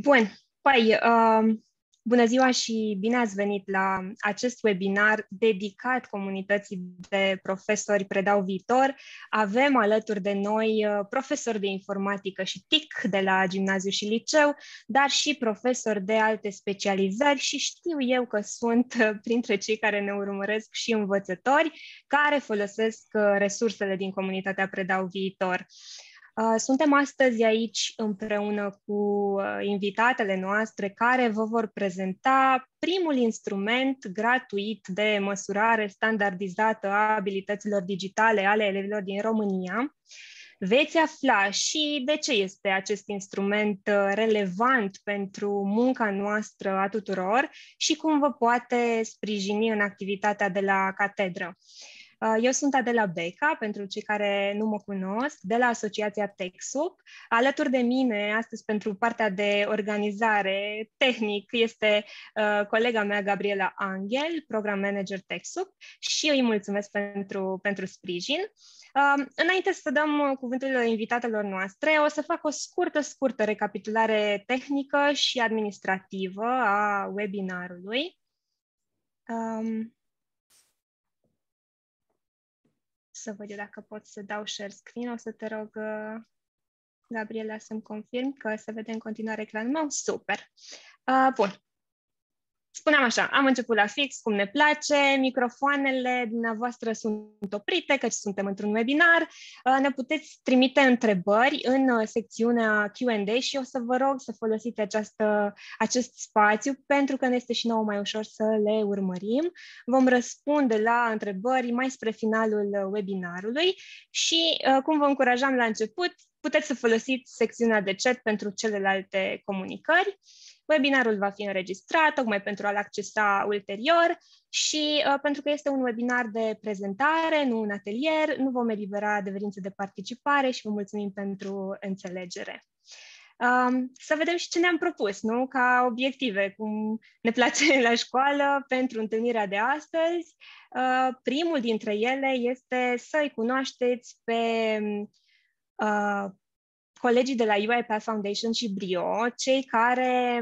Bun, păi, uh, bună ziua și bine ați venit la acest webinar dedicat comunității de profesori Predau Viitor. Avem alături de noi uh, profesori de informatică și TIC de la gimnaziu și liceu, dar și profesori de alte specializări și știu eu că sunt uh, printre cei care ne urmăresc și învățători care folosesc uh, resursele din comunitatea Predau Viitor. Uh, Uh, suntem astăzi aici împreună cu uh, invitatele noastre care vă vor prezenta primul instrument gratuit de măsurare standardizată a abilităților digitale ale elevilor din România. Veți afla și de ce este acest instrument uh, relevant pentru munca noastră a tuturor și cum vă poate sprijini în activitatea de la catedră. Uh, eu sunt Adela Beca, pentru cei care nu mă cunosc, de la Asociația Techsoup. Alături de mine, astăzi, pentru partea de organizare tehnic, este uh, colega mea, Gabriela Angel, program manager Techsoup. și îi mulțumesc pentru, pentru sprijin. Uh, înainte să dăm cuvântul invitatelor noastre, o să fac o scurtă, scurtă recapitulare tehnică și administrativă a webinarului. Um, să văd eu dacă pot să dau share screen. O să te rog, uh, Gabriela, să-mi confirm că se vede în continuare ecranul meu. Super! Uh, bun, spuneam așa, am început la fix, cum ne place, microfoanele dumneavoastră sunt oprite, căci suntem într-un webinar, uh, ne puteți trimite întrebări în uh, secțiunea Q&A și o să vă rog să folosiți această, acest spațiu, pentru că ne este și nouă mai ușor să le urmărim. Vom răspunde la întrebări mai spre finalul uh, webinarului și, cum vă încurajam la început, puteți să folosiți secțiunea de chat pentru celelalte comunicări. Webinarul va fi înregistrat, tocmai pentru a-l accesa ulterior și uh, pentru că este un webinar de prezentare, nu un atelier, nu vom elibera deverințe de participare și vă mulțumim pentru înțelegere. Um, să vedem și ce ne-am propus, nu? Ca obiective, cum ne place la școală pentru întâlnirea de astăzi. Uh, primul dintre ele este să-i cunoașteți pe uh, colegii de la UiPath Foundation și Brio, cei care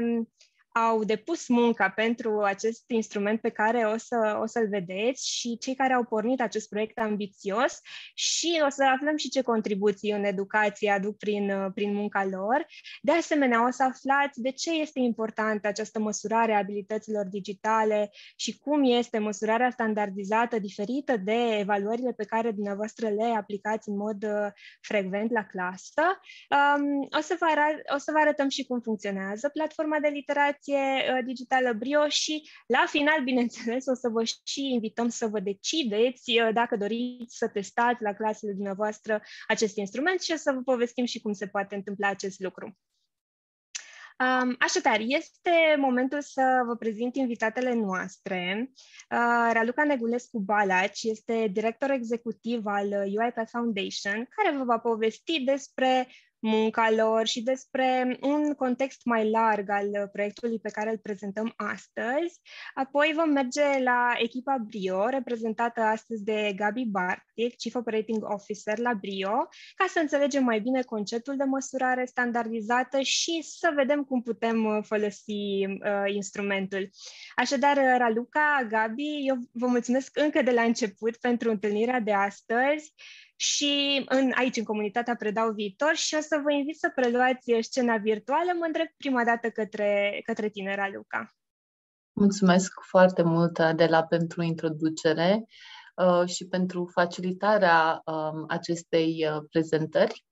au depus munca pentru acest instrument pe care o, să, o să-l vedeți și cei care au pornit acest proiect ambițios și o să aflăm și ce contribuții în educație aduc prin, prin munca lor. De asemenea, o să aflați de ce este importantă această măsurare a abilităților digitale și cum este măsurarea standardizată diferită de evaluările pe care dumneavoastră le aplicați în mod uh, frecvent la clasă. Um, o, să vă arat, o să vă arătăm și cum funcționează platforma de literație colecție uh, digitală Brio și la final, bineînțeles, o să vă și invităm să vă decideți uh, dacă doriți să testați la clasele dumneavoastră acest instrument și o să vă povestim și cum se poate întâmpla acest lucru. Um, așadar, este momentul să vă prezint invitatele noastre. Uh, Raluca Negulescu Balaci este director executiv al UiPath Foundation, care vă va povesti despre munca lor și despre un context mai larg al proiectului pe care îl prezentăm astăzi. Apoi vom merge la echipa Brio, reprezentată astăzi de Gabi Bartic, Chief Operating Officer la Brio, ca să înțelegem mai bine conceptul de măsurare standardizată și să vedem cum putem uh, folosi uh, instrumentul. Așadar, uh, Raluca, Gabi, eu vă mulțumesc încă de la început pentru întâlnirea de astăzi și în, aici, în comunitatea Predau Viitor și o să vă invit să preluați scena virtuală. Mă îndrept prima dată către, către tine, Raluca. Mulțumesc foarte mult, Adela, pentru introducere uh, și pentru facilitarea um, acestei uh, prezentări.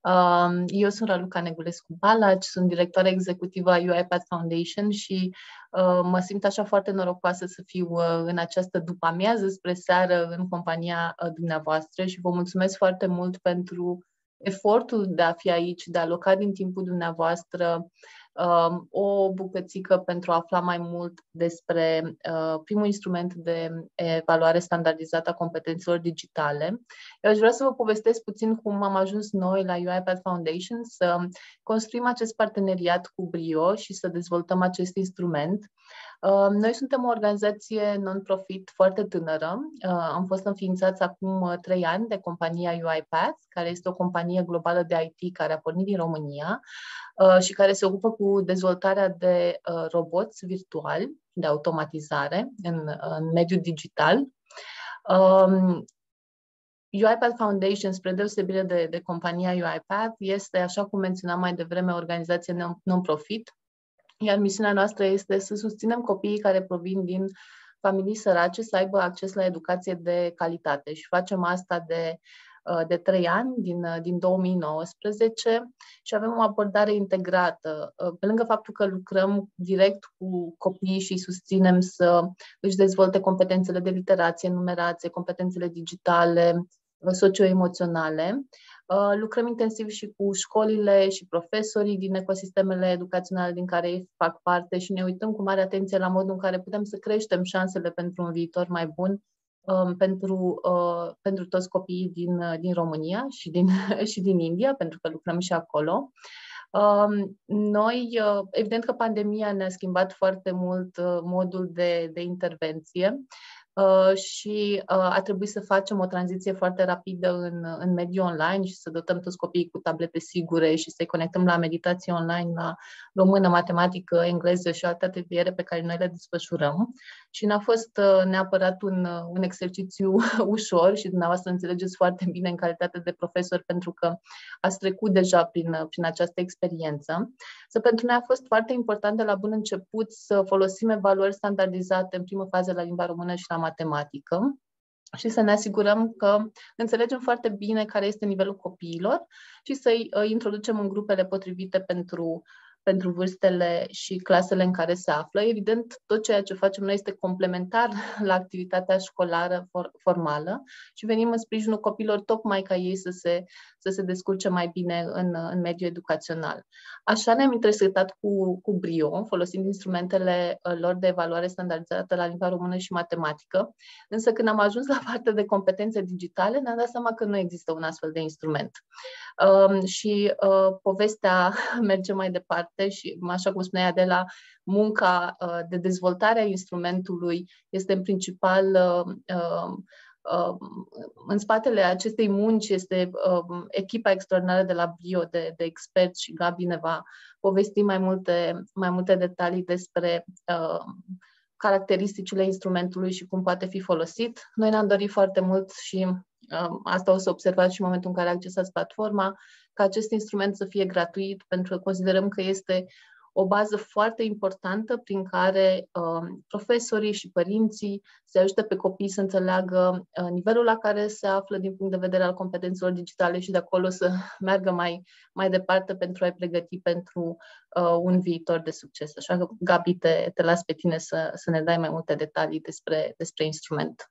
Um, eu sunt Raluca Negulescu Balaci, sunt directoarea executivă a UiPath Foundation și Uh, mă simt așa foarte norocoasă să fiu uh, în această după-amiază spre seară în compania uh, dumneavoastră și vă mulțumesc foarte mult pentru efortul de a fi aici, de a aloca din timpul dumneavoastră, um, o bucățică pentru a afla mai mult despre uh, primul instrument de evaluare standardizată a competențelor digitale. Eu aș vrea să vă povestesc puțin cum am ajuns noi la UiPath Foundation să construim acest parteneriat cu Brio și să dezvoltăm acest instrument. Uh, noi suntem o organizație non-profit foarte tânără. Uh, am fost înființați acum uh, trei ani de compania UiPath, care este o companie globală de IT care a pornit din România. Uh, și care se ocupă cu dezvoltarea de uh, roboți virtuali, de automatizare în, uh, în mediul digital. UiPath um, Foundation, spre deosebire de, de compania UiPath, este, așa cum menționam mai devreme, o organizație non-profit, iar misiunea noastră este să susținem copiii care provin din familii sărace să aibă acces la educație de calitate și facem asta de Uh, de trei ani, din, uh, din 2019, și avem o abordare integrată. Uh, pe lângă faptul că lucrăm direct cu copiii și îi susținem să își dezvolte competențele de literație, numerație, competențele digitale, socioemoționale, Lucrăm intensiv și cu școlile și profesorii din ecosistemele educaționale din care ei fac parte și ne uităm cu mare atenție la modul în care putem să creștem șansele pentru un viitor mai bun Um, pentru, uh, pentru toți copiii din, uh, din România și din, și din India, pentru că lucrăm și acolo. Um, noi, uh, evident că pandemia ne-a schimbat foarte mult modul de, de intervenție Uh, și uh, a trebuit să facem o tranziție foarte rapidă în, în mediul online și să dotăm toți copiii cu tablete sigure și să-i conectăm la meditații online, la română, matematică, engleză și alte ateliere pe care noi le desfășurăm. Și n-a fost uh, neapărat un, un exercițiu ușor și dumneavoastră înțelegeți foarte bine în calitate de profesor pentru că ați trecut deja prin, prin această experiență. Să pentru noi a fost foarte important de la bun început să folosim evaluări standardizate în primă fază la limba română și la matematică și să ne asigurăm că înțelegem foarte bine care este nivelul copiilor și să-i uh, introducem în grupele potrivite pentru, pentru vârstele și clasele în care se află. Evident, tot ceea ce facem noi este complementar la activitatea școlară for, formală și venim în sprijinul copiilor tocmai ca ei să se să se descurce mai bine în, în mediul educațional. Așa ne-am interesat cu, cu brio, folosind instrumentele uh, lor de evaluare standardizată la limba română și matematică, însă când am ajuns la partea de competențe digitale, ne-am dat seama că nu există un astfel de instrument. Um, și uh, povestea merge mai departe și, așa cum spunea Adela, munca uh, de dezvoltare a instrumentului este în principal uh, uh, Um, în spatele acestei munci este um, echipa extraordinară de la Bio, de, de experți și Gabi ne va povesti mai multe, mai multe detalii despre um, caracteristicile instrumentului și cum poate fi folosit. Noi ne-am dorit foarte mult și asta o să observați și în momentul în care accesați platforma, ca acest instrument să fie gratuit, pentru că considerăm că este o bază foarte importantă prin care uh, profesorii și părinții se ajută pe copii să înțeleagă uh, nivelul la care se află din punct de vedere al competențelor digitale și de acolo să meargă mai, mai departe pentru a-i pregăti pentru uh, un viitor de succes. Așa că, Gabi, te, te las pe tine să, să ne dai mai multe detalii despre, despre instrument.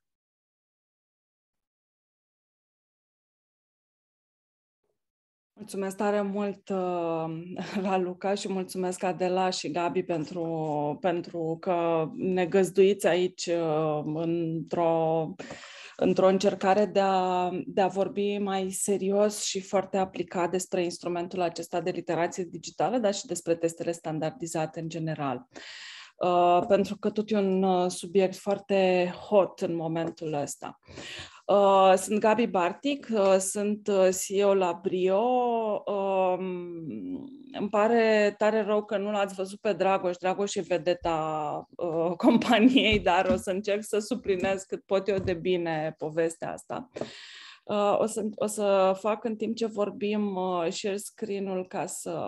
Mulțumesc tare mult, uh, Luca și mulțumesc Adela și Gabi pentru, pentru că ne găzduiți aici uh, într-o, într-o încercare de a, de a vorbi mai serios și foarte aplicat despre instrumentul acesta de literație digitală, dar și despre testele standardizate în general. Uh, pentru că tot e un uh, subiect foarte hot în momentul ăsta. Uh, sunt Gabi Bartic, uh, sunt uh, CEO la Brio. Uh, îmi pare tare rău că nu l-ați văzut pe Dragoș. Dragoș e vedeta uh, companiei, dar o să încerc să suplinez cât pot eu de bine povestea asta. O să, o să fac în timp ce vorbim share screen-ul ca să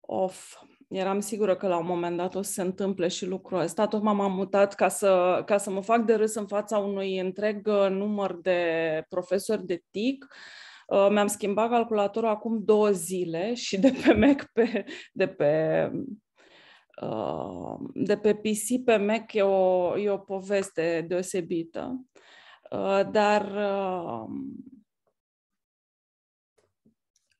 of eram sigură că la un moment dat o să se întâmple și lucrul ăsta. Tot m-am mutat ca să, ca să mă fac de râs în fața unui întreg uh, număr de profesori de TIC. Uh, mi-am schimbat calculatorul acum două zile și de pe Mac pe, de pe uh, de pe PC pe Mac e o, e o poveste deosebită, dar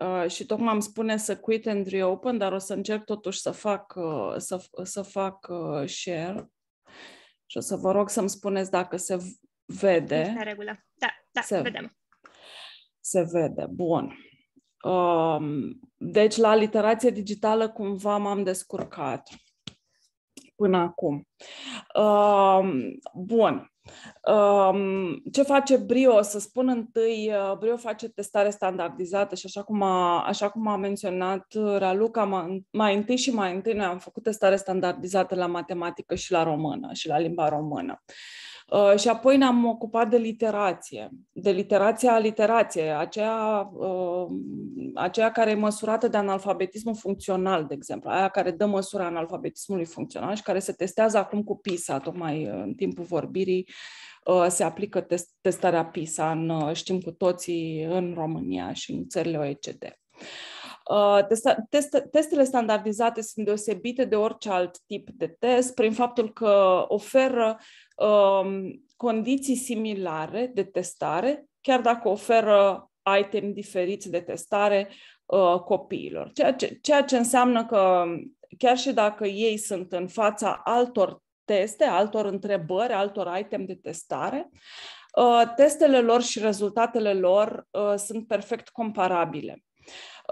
Uh, și tocmai îmi spune să quit and reopen, dar o să încerc totuși să fac, uh, să, să fac uh, share. Și o să vă rog să-mi spuneți dacă se vede. Este regulă. Da, da, se, vedem. Se vede, bun. Um, deci la literație digitală cumva m-am descurcat până acum. Bun. Ce face Brio? Să spun întâi, uh, Brio face testare standardizată și așa cum a, așa cum a menționat uh, Raluca, mai întâi și mai întâi noi am făcut testare standardizată la matematică și la română și la limba română. Uh, Uh, și apoi ne-am ocupat de literație, de literația literație, aceea, uh, aceea care e măsurată de analfabetismul funcțional, de exemplu, aia care dă măsura analfabetismului funcțional și care se testează acum cu PISA, tocmai uh, în timpul vorbirii uh, se aplică test- testarea PISA, în, uh, știm cu toții, în România și în țările OECD. Uh, Uh, testele standardizate sunt deosebite de orice alt tip de test prin faptul că oferă um, condiții similare de testare, chiar dacă oferă item diferiți de testare uh, copiilor. Ceea ce, ceea ce înseamnă că um, chiar și dacă ei sunt în fața altor teste, altor întrebări, altor item de testare, uh, testele lor și rezultatele lor uh, sunt perfect comparabile.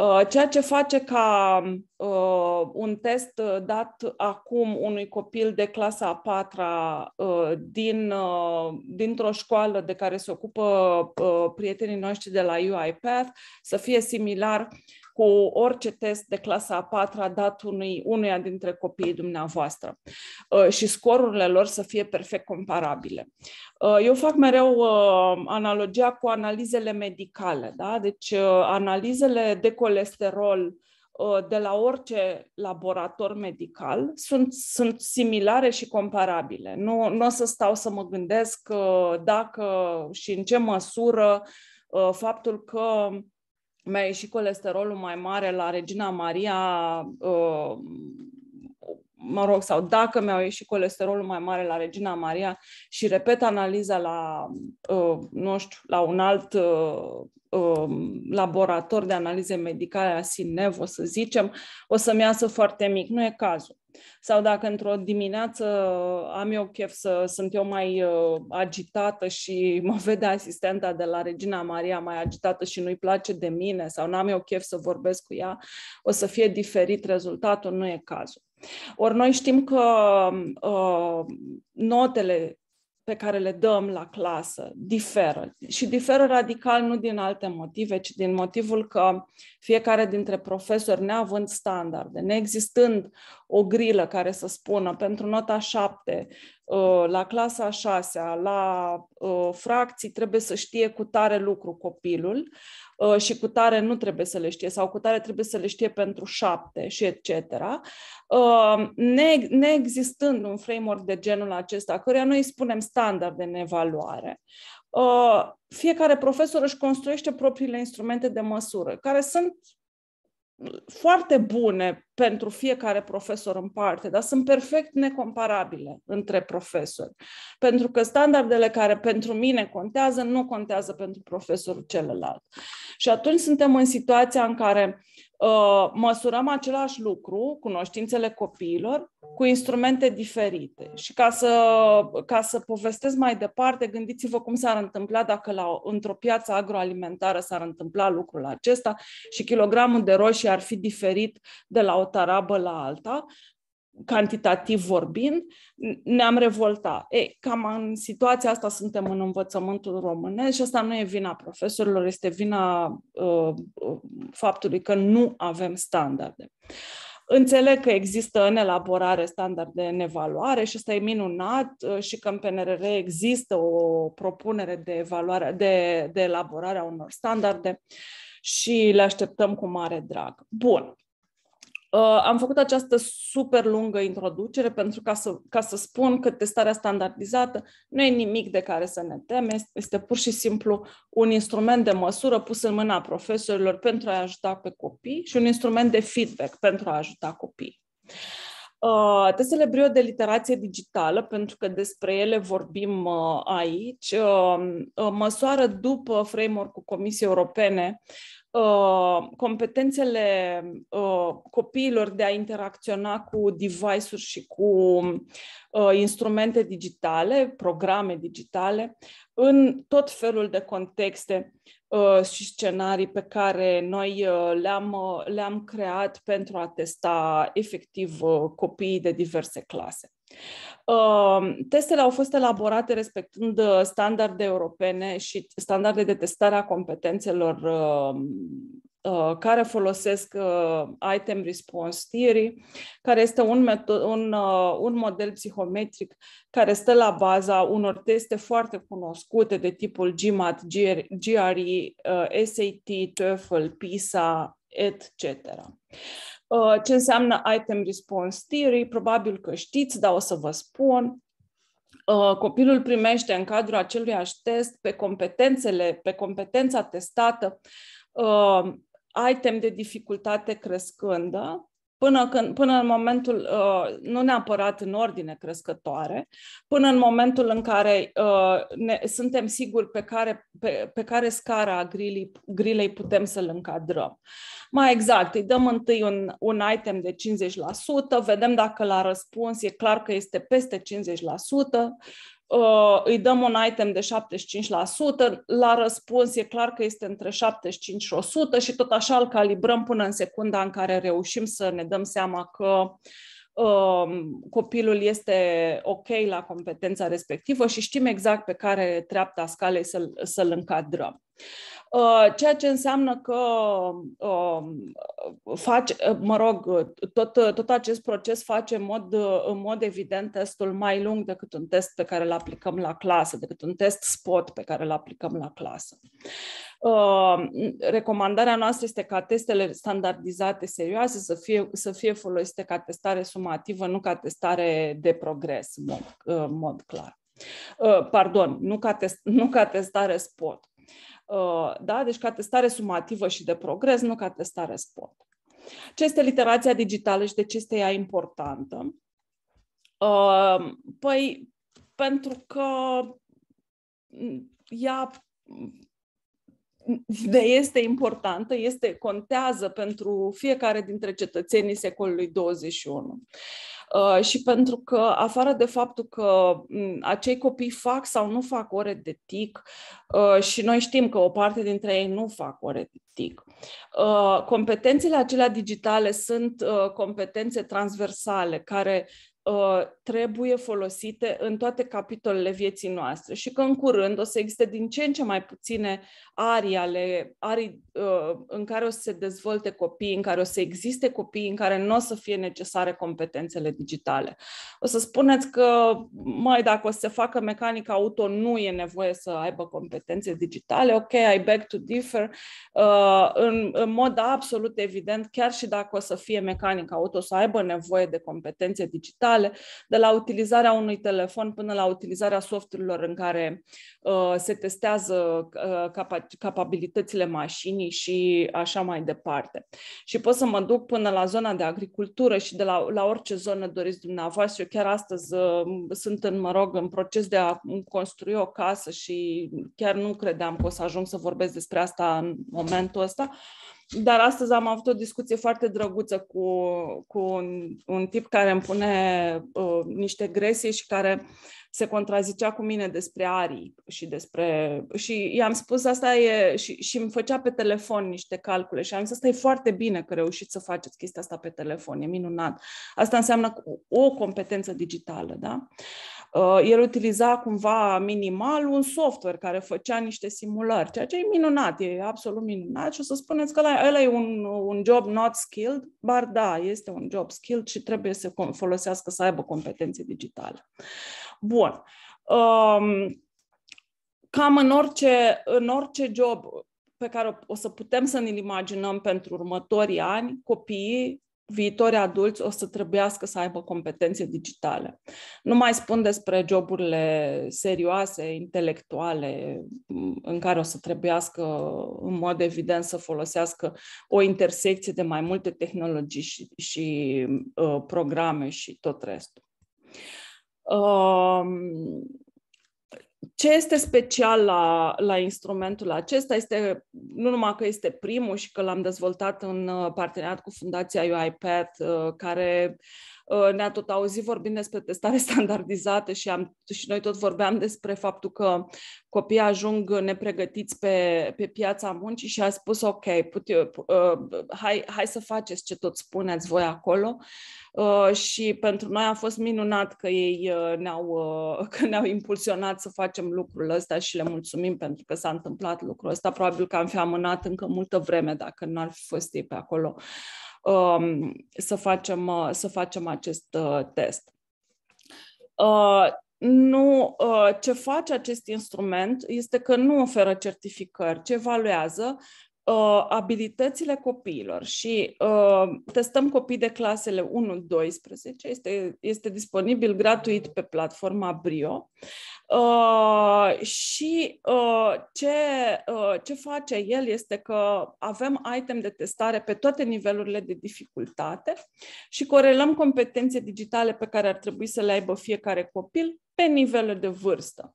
Uh, ceea ce face ca uh, un test uh, dat acum unui copil de clasa a patra uh, din, uh, dintr-o școală de care se ocupă uh, prietenii noștri de la UiPath să fie similar cu orice test de clasa a patra dat unui, unuia dintre copiii dumneavoastră uh, și scorurile lor să fie perfect comparabile. Uh, eu fac mereu uh, analogia cu analizele medicale, da? deci analizele de colesterol de la orice laborator medical sunt, sunt similare și comparabile. Nu, nu o să stau să mă gândesc dacă și în ce măsură faptul că mi-a ieșit colesterolul mai mare la Regina Maria uh, mă rog, sau dacă mi-au ieșit colesterolul mai mare la Regina Maria și repet analiza la, uh, nu știu, la un alt uh, um, laborator de analize medicale, la SINEV, o să zicem, o să-mi iasă foarte mic. Nu e cazul. Sau dacă într-o dimineață am eu chef să sunt eu mai uh, agitată și mă vede asistenta de la Regina Maria mai agitată și nu-i place de mine sau n-am eu chef să vorbesc cu ea, o să fie diferit rezultatul, nu e cazul. Ori noi știm că uh, notele pe care le dăm la clasă diferă. Și diferă radical nu din alte motive, ci din motivul că fiecare dintre profesori, neavând standarde, neexistând o grilă care să spună pentru nota 7, uh, la clasa 6, la uh, fracții trebuie să știe cu tare lucru copilul, Uh, și cu tare nu trebuie să le știe sau cu tare trebuie să le știe pentru șapte și etc. Uh, ne, neexistând un framework de genul acesta, căruia noi îi spunem standarde în evaluare, uh, fiecare profesor își construiește propriile instrumente de măsură, care sunt foarte bune pentru fiecare profesor în parte, dar sunt perfect necomparabile între profesori. Pentru că standardele care pentru mine contează nu contează pentru profesorul celălalt. Și atunci suntem în situația în care uh, măsurăm același lucru, cunoștințele copiilor, cu instrumente diferite. Și ca să, ca să povestesc mai departe, gândiți-vă cum s-ar întâmpla dacă la, într-o piață agroalimentară s-ar întâmpla lucrul acesta și kilogramul de roșii ar fi diferit de la o tarabă la alta, cantitativ vorbind, ne-am revoltat. Ei, cam în situația asta suntem în învățământul românesc și asta nu e vina profesorilor, este vina uh, faptului că nu avem standarde. Înțeleg că există în elaborare standarde în evaluare și asta e minunat uh, și că în PNRR există o propunere de, evaluare, de, de elaborare a unor standarde și le așteptăm cu mare drag. Bun, Uh, am făcut această super lungă introducere pentru ca să, ca să spun că testarea standardizată nu e nimic de care să ne temem, este pur și simplu un instrument de măsură pus în mâna profesorilor pentru a ajuta pe copii și un instrument de feedback pentru a ajuta copii. Uh, testele brio de literație digitală, pentru că despre ele vorbim uh, aici, uh, uh măsoară după framework-ul Comisiei Europene Uh, competențele uh, copiilor de a interacționa cu device-uri și cu uh, instrumente digitale, programe digitale, în tot felul de contexte uh, și scenarii pe care noi uh, le-am, uh, le-am creat pentru a testa efectiv uh, copiii de diverse clase. Testele au fost elaborate respectând uh, standarde europene și standarde de testare a competențelor um, uh, care folosesc uh, item response theory, care este un, metod, un, un model psihometric care stă la baza unor teste foarte cunoscute de tipul GMAT, GRE, SAT, TOEFL, PISA, etc. Uh, ce înseamnă item response theory? Probabil că știți, dar o să vă spun. Uh, copilul primește în cadrul acelui test pe competențele, pe competența testată, uh, item de dificultate crescândă, până, când, până în momentul, uh, nu neapărat în ordine crescătoare, până în momentul în care uh, ne, suntem siguri pe care, pe, pe care scara grilii, grilei putem să-l încadrăm. Mai exact, îi dăm întâi un, un item de 50%, vedem dacă la răspuns e clar că este peste 50%, Uh, îi dăm un item de 75%, la răspuns e clar că este între 75 și 100 și tot așa îl calibrăm până în secunda în care reușim să ne dăm seama că um, copilul este ok la competența respectivă și știm exact pe care treapta scalei să-l, să-l încadrăm. Uh, ceea ce înseamnă că um, face, uh, mă rog, tot, tot acest proces face în mod, în mod evident testul mai lung decât un test pe care îl aplicăm la clasă, decât un test spot pe care îl aplicăm la clasă. Uh, recomandarea noastră este ca testele standardizate serioase să fie, să fie folosite ca testare sumativă, nu ca testare de progres, în mod, în mod clar. Pardon, nu ca, test, nu ca testare spot. Uh, da? deci ca testare sumativă și de progres, nu ca testare spot. Ce este literația digitală și de ce este ea importantă? Uh, păi, pentru că ea de este importantă, este contează pentru fiecare dintre cetățenii secolului 21. Uh, și pentru că, afară de faptul că mm, acei copii fac sau nu fac ore de TIC, uh, și noi știm că o parte dintre ei nu fac ore de TIC, uh, competențele acelea digitale sunt competențe transversale care Uh, trebuie folosite în toate capitolele vieții noastre și că în curând o să existe din ce în ce mai puține arii, ale, arii uh, în care o să se dezvolte copii, în care o să existe copii, în care nu o să fie necesare competențele digitale. O să spuneți că, mai dacă o să se facă mecanica auto, nu e nevoie să aibă competențe digitale. Ok, I beg to differ. Uh, în, în mod absolut evident, chiar și dacă o să fie mecanica auto, o să aibă nevoie de competențe digitale, digitale, de la utilizarea unui telefon până la utilizarea softurilor în care uh, se testează uh, capa- capabilitățile mașinii și așa mai departe. Și pot să mă duc până la zona de agricultură și de la, la orice zonă doriți dumneavoastră. Eu chiar astăzi uh, sunt în, mă rog, în proces de a construi o casă și chiar nu credeam că o să ajung să vorbesc despre asta în momentul ăsta. Uh, dar astăzi am avut o discuție foarte drăguță cu, cu un, un tip care îmi pune uh, niște gresii și care se contrazicea cu mine despre arii și despre... Și i-am spus asta e... Și, și îmi făcea pe telefon niște calcule și am zis asta e foarte bine că reușiți să faceți chestia asta pe telefon, e minunat. Asta înseamnă o competență digitală, da? Uh, Uh, el utiliza cumva minimal un software care făcea niște simulări, ceea ce e minunat, e absolut minunat și o să spuneți că ăla e un, un job not skilled, bar da, este un job skilled și trebuie să folosească, să aibă competențe digitale. Bun. Um, cam în orice, în orice job pe care o să putem să ne-l imaginăm pentru următorii ani, copiii viitori adulți o să trebuiască să aibă competențe digitale. Nu mai spun despre joburile serioase, intelectuale, în care o să trebuiască, în mod evident, să folosească o intersecție de mai multe tehnologii și, și uh, programe și tot restul. Uh, ce este special la, la instrumentul acesta este nu numai că este primul și că l-am dezvoltat în uh, parteneriat cu Fundația UiPath, uh, care Uh, ne-a tot auzit vorbind despre testare standardizată și, am, și noi tot vorbeam despre faptul că copiii ajung nepregătiți pe, pe piața muncii și a spus ok, put, uh, uh hai, hai să faceți ce tot spuneți voi acolo uh, și pentru noi a fost minunat că ei uh, ne-au, uh, că ne-au impulsionat să facem lucrul ăsta și le mulțumim pentru că s-a întâmplat lucrul ăsta. Probabil că am fi amânat încă multă vreme dacă n-ar fi fost ei pe acolo. Uh, Um, să facem, uh, să facem acest uh, test. Uh, nu, ce face acest instrument este că nu oferă certificări, ce evaluează uh, abilitățile copiilor și uh, testăm copii de clasele 1-12, este, este disponibil gratuit pe platforma Brio. Uh, și uh, ce, uh, ce face el este că avem item de testare pe toate nivelurile de dificultate și corelăm competențe digitale pe care ar trebui să le aibă fiecare copil pe nivelul de vârstă.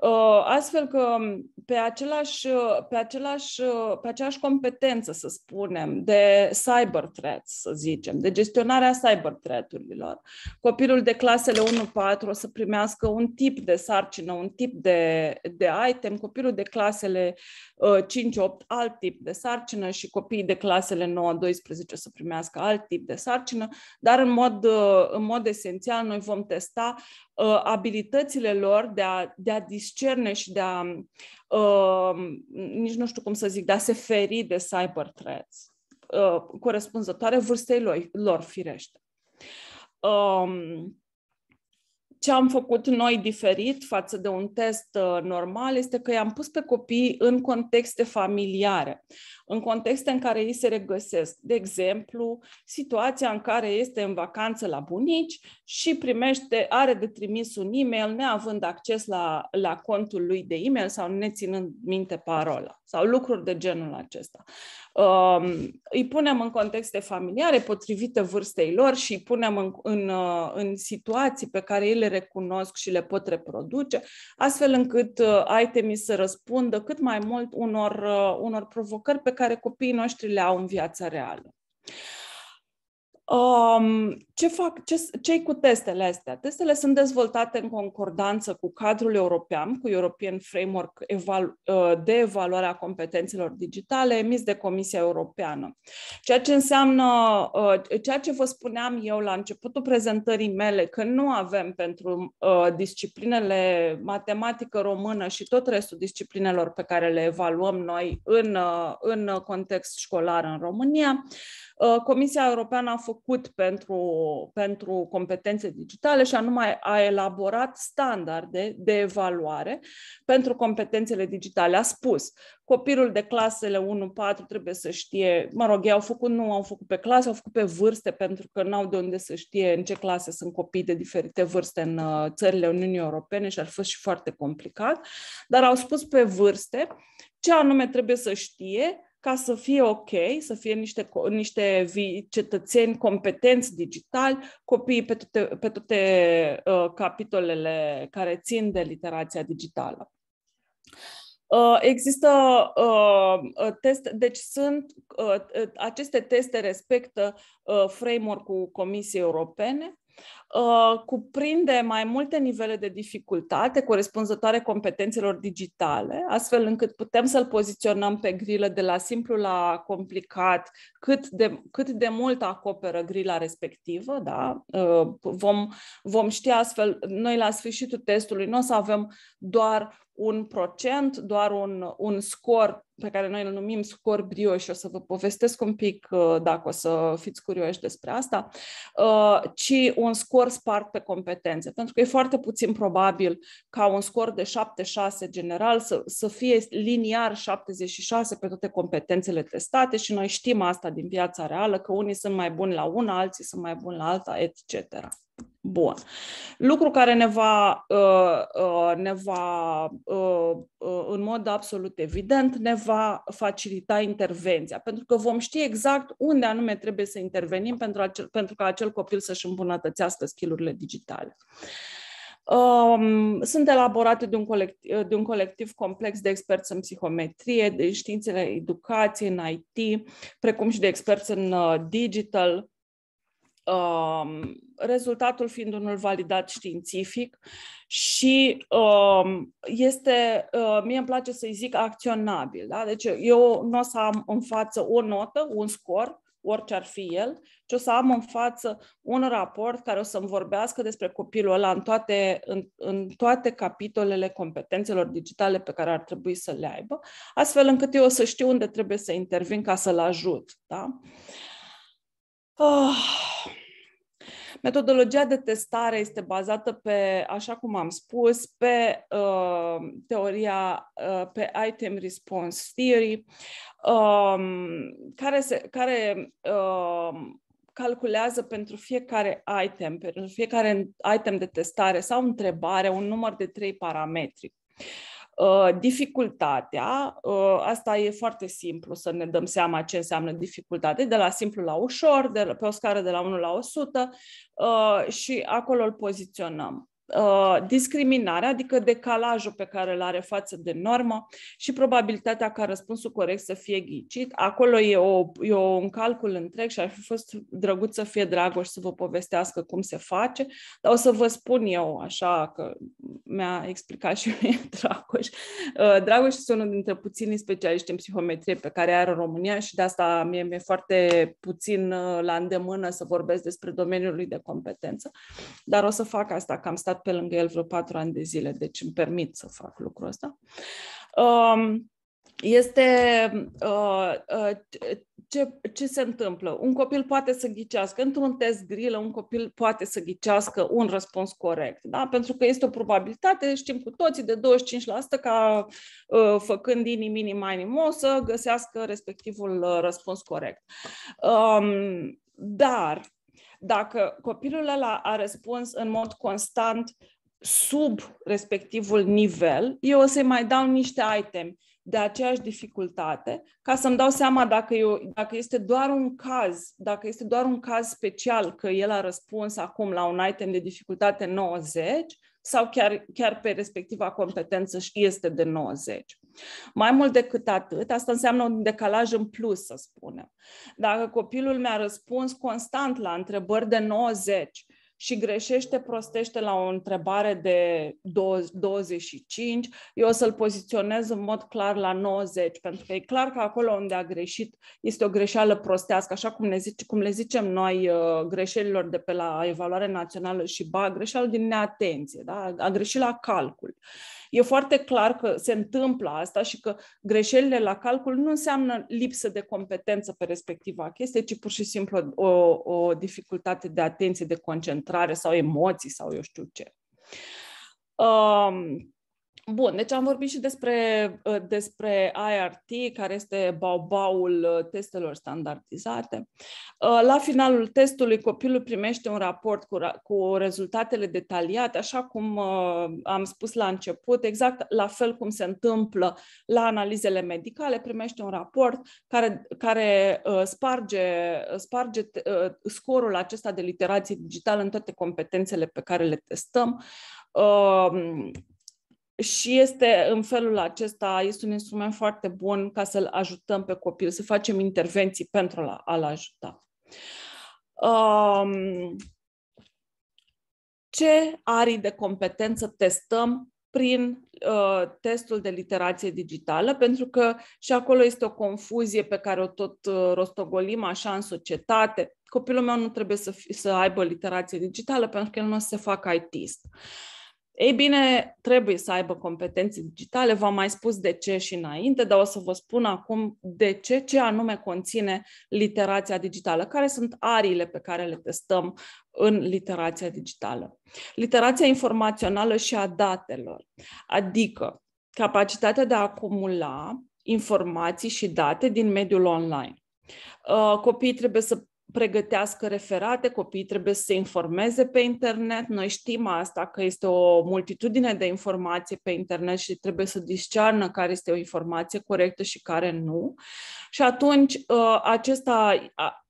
Uh, astfel că um, pe, același, uh, pe, același, uh, pe aceeași competență, să spunem, de cyber threats, să zicem, de gestionarea cyber threat-urilor, copilul de clasele 1-4 o să primească un tip de sarcină, un tip de, de item, copilul de clasele 5-8 alt tip de sarcină și copiii de clasele 9-12 o să primească alt tip de sarcină, dar în mod, în mod esențial noi vom testa abilitățile lor de a, de a dis- discerne și de a, uh, nici nu știu cum să zic, de a se feri de cyber threats, uh, corespunzătoare vârstei lor, lor firește. Um, ce am făcut noi diferit față de un test uh, normal este că i-am pus pe copii în contexte familiare în contexte în care ei se regăsesc. De exemplu, situația în care este în vacanță la bunici și primește, are de trimis un e-mail neavând acces la, la contul lui de e-mail sau ținând minte parola sau lucruri de genul acesta. Um, îi punem în contexte familiare potrivite vârstei lor și îi punem în, în, uh, în situații pe care ei le recunosc și le pot reproduce, astfel încât uh, itemii să răspundă cât mai mult unor, uh, unor provocări pe care copiii noștri le au în viața reală. Um, ce fac, ce, ce cu testele astea? Testele sunt dezvoltate în concordanță cu cadrul european, cu European Framework uh, de evaluare a competențelor digitale emis de Comisia Europeană. Ceea ce înseamnă, uh, ceea ce vă spuneam eu la începutul prezentării mele, că nu avem pentru uh, disciplinele matematică română și tot restul disciplinelor pe care le evaluăm noi în, în context școlar în România, Uh, Comisia Europeană a făcut pentru, pentru competențe digitale și anume a elaborat standarde de evaluare pentru competențele digitale. A spus, copilul de clasele 1-4 trebuie să știe, mă rog, ei au făcut, nu au făcut pe clase, au făcut pe vârste, pentru că n-au de unde să știe în ce clase sunt copii de diferite vârste în uh, țările Uniunii Europene și ar fost și foarte complicat, dar au spus pe vârste ce anume trebuie să știe ca să fie ok, să fie niște, niște cetățeni competenți digital, copiii pe toate, pe toate uh, capitolele care țin de literația digitală. Uh, există uh, ă, teste, deci sunt, uh, aceste teste respectă uh, framework-ul Comisiei Europene Uh, cuprinde mai multe nivele de dificultate corespunzătoare competențelor digitale, astfel încât putem să-l poziționăm pe grilă de la simplu la complicat, cât de, cât de mult acoperă grila respectivă. Da? Uh, vom, vom ști astfel, noi la sfârșitul testului nu o să avem doar un procent, doar un, un scor pe care noi îl numim scor brio și o să vă povestesc un pic uh, dacă o să fiți curioși despre asta, uh, ci un scor spart pe competențe, pentru că e foarte puțin probabil ca un scor de 7-6 general să, să fie liniar 76 pe toate competențele testate și noi știm asta din viața reală, că unii sunt mai buni la una, alții sunt mai buni la alta, etc. Bun. Lucru care ne va, uh, uh, ne va, uh, în mod absolut evident, ne va facilita intervenția, pentru că vom ști exact unde anume trebuie să intervenim pentru, acel, pentru ca acel copil să-și îmbunătățească skillurile digitale. Um, sunt elaborate de un, colectiv, de un colectiv complex de experți în psihometrie, de științele educației, în IT, precum și de experți în uh, digital, Um, rezultatul fiind unul validat științific și um, este, uh, mie îmi place să-i zic, acționabil. Da? Deci eu nu o să am în față o notă, un scor, orice ar fi el, ci o să am în față un raport care o să-mi vorbească despre copilul ăla în toate, în, în toate capitolele competențelor digitale pe care ar trebui să le aibă, astfel încât eu o să știu unde trebuie să intervin ca să-l ajut. Da? Oh. Metodologia de testare este bazată pe, așa cum am spus, pe uh, teoria, uh, pe item response theory, um, care, se, care uh, calculează pentru fiecare item, pentru fiecare item de testare sau întrebare, un număr de trei parametri. Uh, Uh, dificultatea, uh, asta e foarte simplu să ne dăm seama ce înseamnă dificultate, de la simplu la ușor, de, pe o scară de la 1 la 100 uh, și acolo îl poziționăm. Uh, discriminarea, adică decalajul pe care îl are față de normă și probabilitatea ca răspunsul corect să fie ghicit. Acolo e, o, e o, un calcul întreg și ar fi fost drăguț să fie Dragoș să vă povestească cum se face, dar o să vă spun eu așa că mi-a explicat și mie Dragoș. Uh, Dragoș este unul dintre puținii specialiști în psihometrie pe care are în România și de asta mie mi-e foarte puțin uh, la îndemână să vorbesc despre domeniul lui de competență, dar o să fac asta, că am stat stat pe lângă el vreo patru ani de zile, deci îmi permit să fac lucrul ăsta. Um, este uh, uh, ce, ce se întâmplă? Un copil poate să ghicească, într-un test grilă, un copil poate să ghicească un răspuns corect, da? pentru că este o probabilitate, știm cu toții, de 25% ca uh, făcând inim, minim, mai o să găsească respectivul răspuns corect. Um, dar dacă copilul ăla a răspuns în mod constant sub respectivul nivel, eu o să-i mai dau niște item de aceeași dificultate, ca să-mi dau seama dacă, eu, dacă este doar un caz, dacă este doar un caz special că el a răspuns acum la un item de dificultate 90 sau chiar, chiar pe respectiva competență și este de 90. Mai mult decât atât, asta înseamnă un decalaj în plus, să spunem. Dacă copilul mi-a răspuns constant la întrebări de 90 și greșește, prostește la o întrebare de 25, eu o să-l poziționez în mod clar la 90, pentru că e clar că acolo unde a greșit este o greșeală prostească, așa cum, ne zice, cum le zicem noi uh, greșelilor de pe la evaluare națională și ba, greșeală din neatenție, da? a greșit la calcul. E foarte clar că se întâmplă asta și că greșelile la calcul nu înseamnă lipsă de competență pe respectiva chestie, ci pur și simplu o, o dificultate de atenție, de concentrare sau emoții sau eu știu ce. Um, Bun, deci am vorbit și despre, ă, despre IRT, care este baubaul ă, testelor standardizate. Ă, la finalul testului, copilul primește un raport cu, cu rezultatele detaliate, așa cum am spus la început, exact la fel cum se întâmplă la analizele medicale, primește un raport care, care sparge, sparge scorul acesta de literație digitală în toate competențele pe care le testăm și este în felul acesta, este un instrument foarte bun ca să-l ajutăm pe copil, să facem intervenții pentru a, l ajuta. Um, ce arii de competență testăm prin uh, testul de literație digitală, pentru că și acolo este o confuzie pe care o tot uh, rostogolim așa în societate. Copilul meu nu trebuie să, fi, să aibă literație digitală pentru că el nu o să se facă ITist. Uh, ei bine, trebuie să aibă competențe digitale, v-am mai spus de ce și înainte, dar o să vă spun acum de ce, ce anume conține literația digitală, care sunt ariile pe care le testăm în literația digitală. Literația informațională și a datelor, adică capacitatea de a acumula informații și date din mediul online. Uh, copiii trebuie să pregătească referate, copiii trebuie să se informeze pe internet. Noi știm asta, că este o multitudine de informații pe internet și trebuie să discearnă care este o informație corectă și care nu. Și atunci ă, acesta,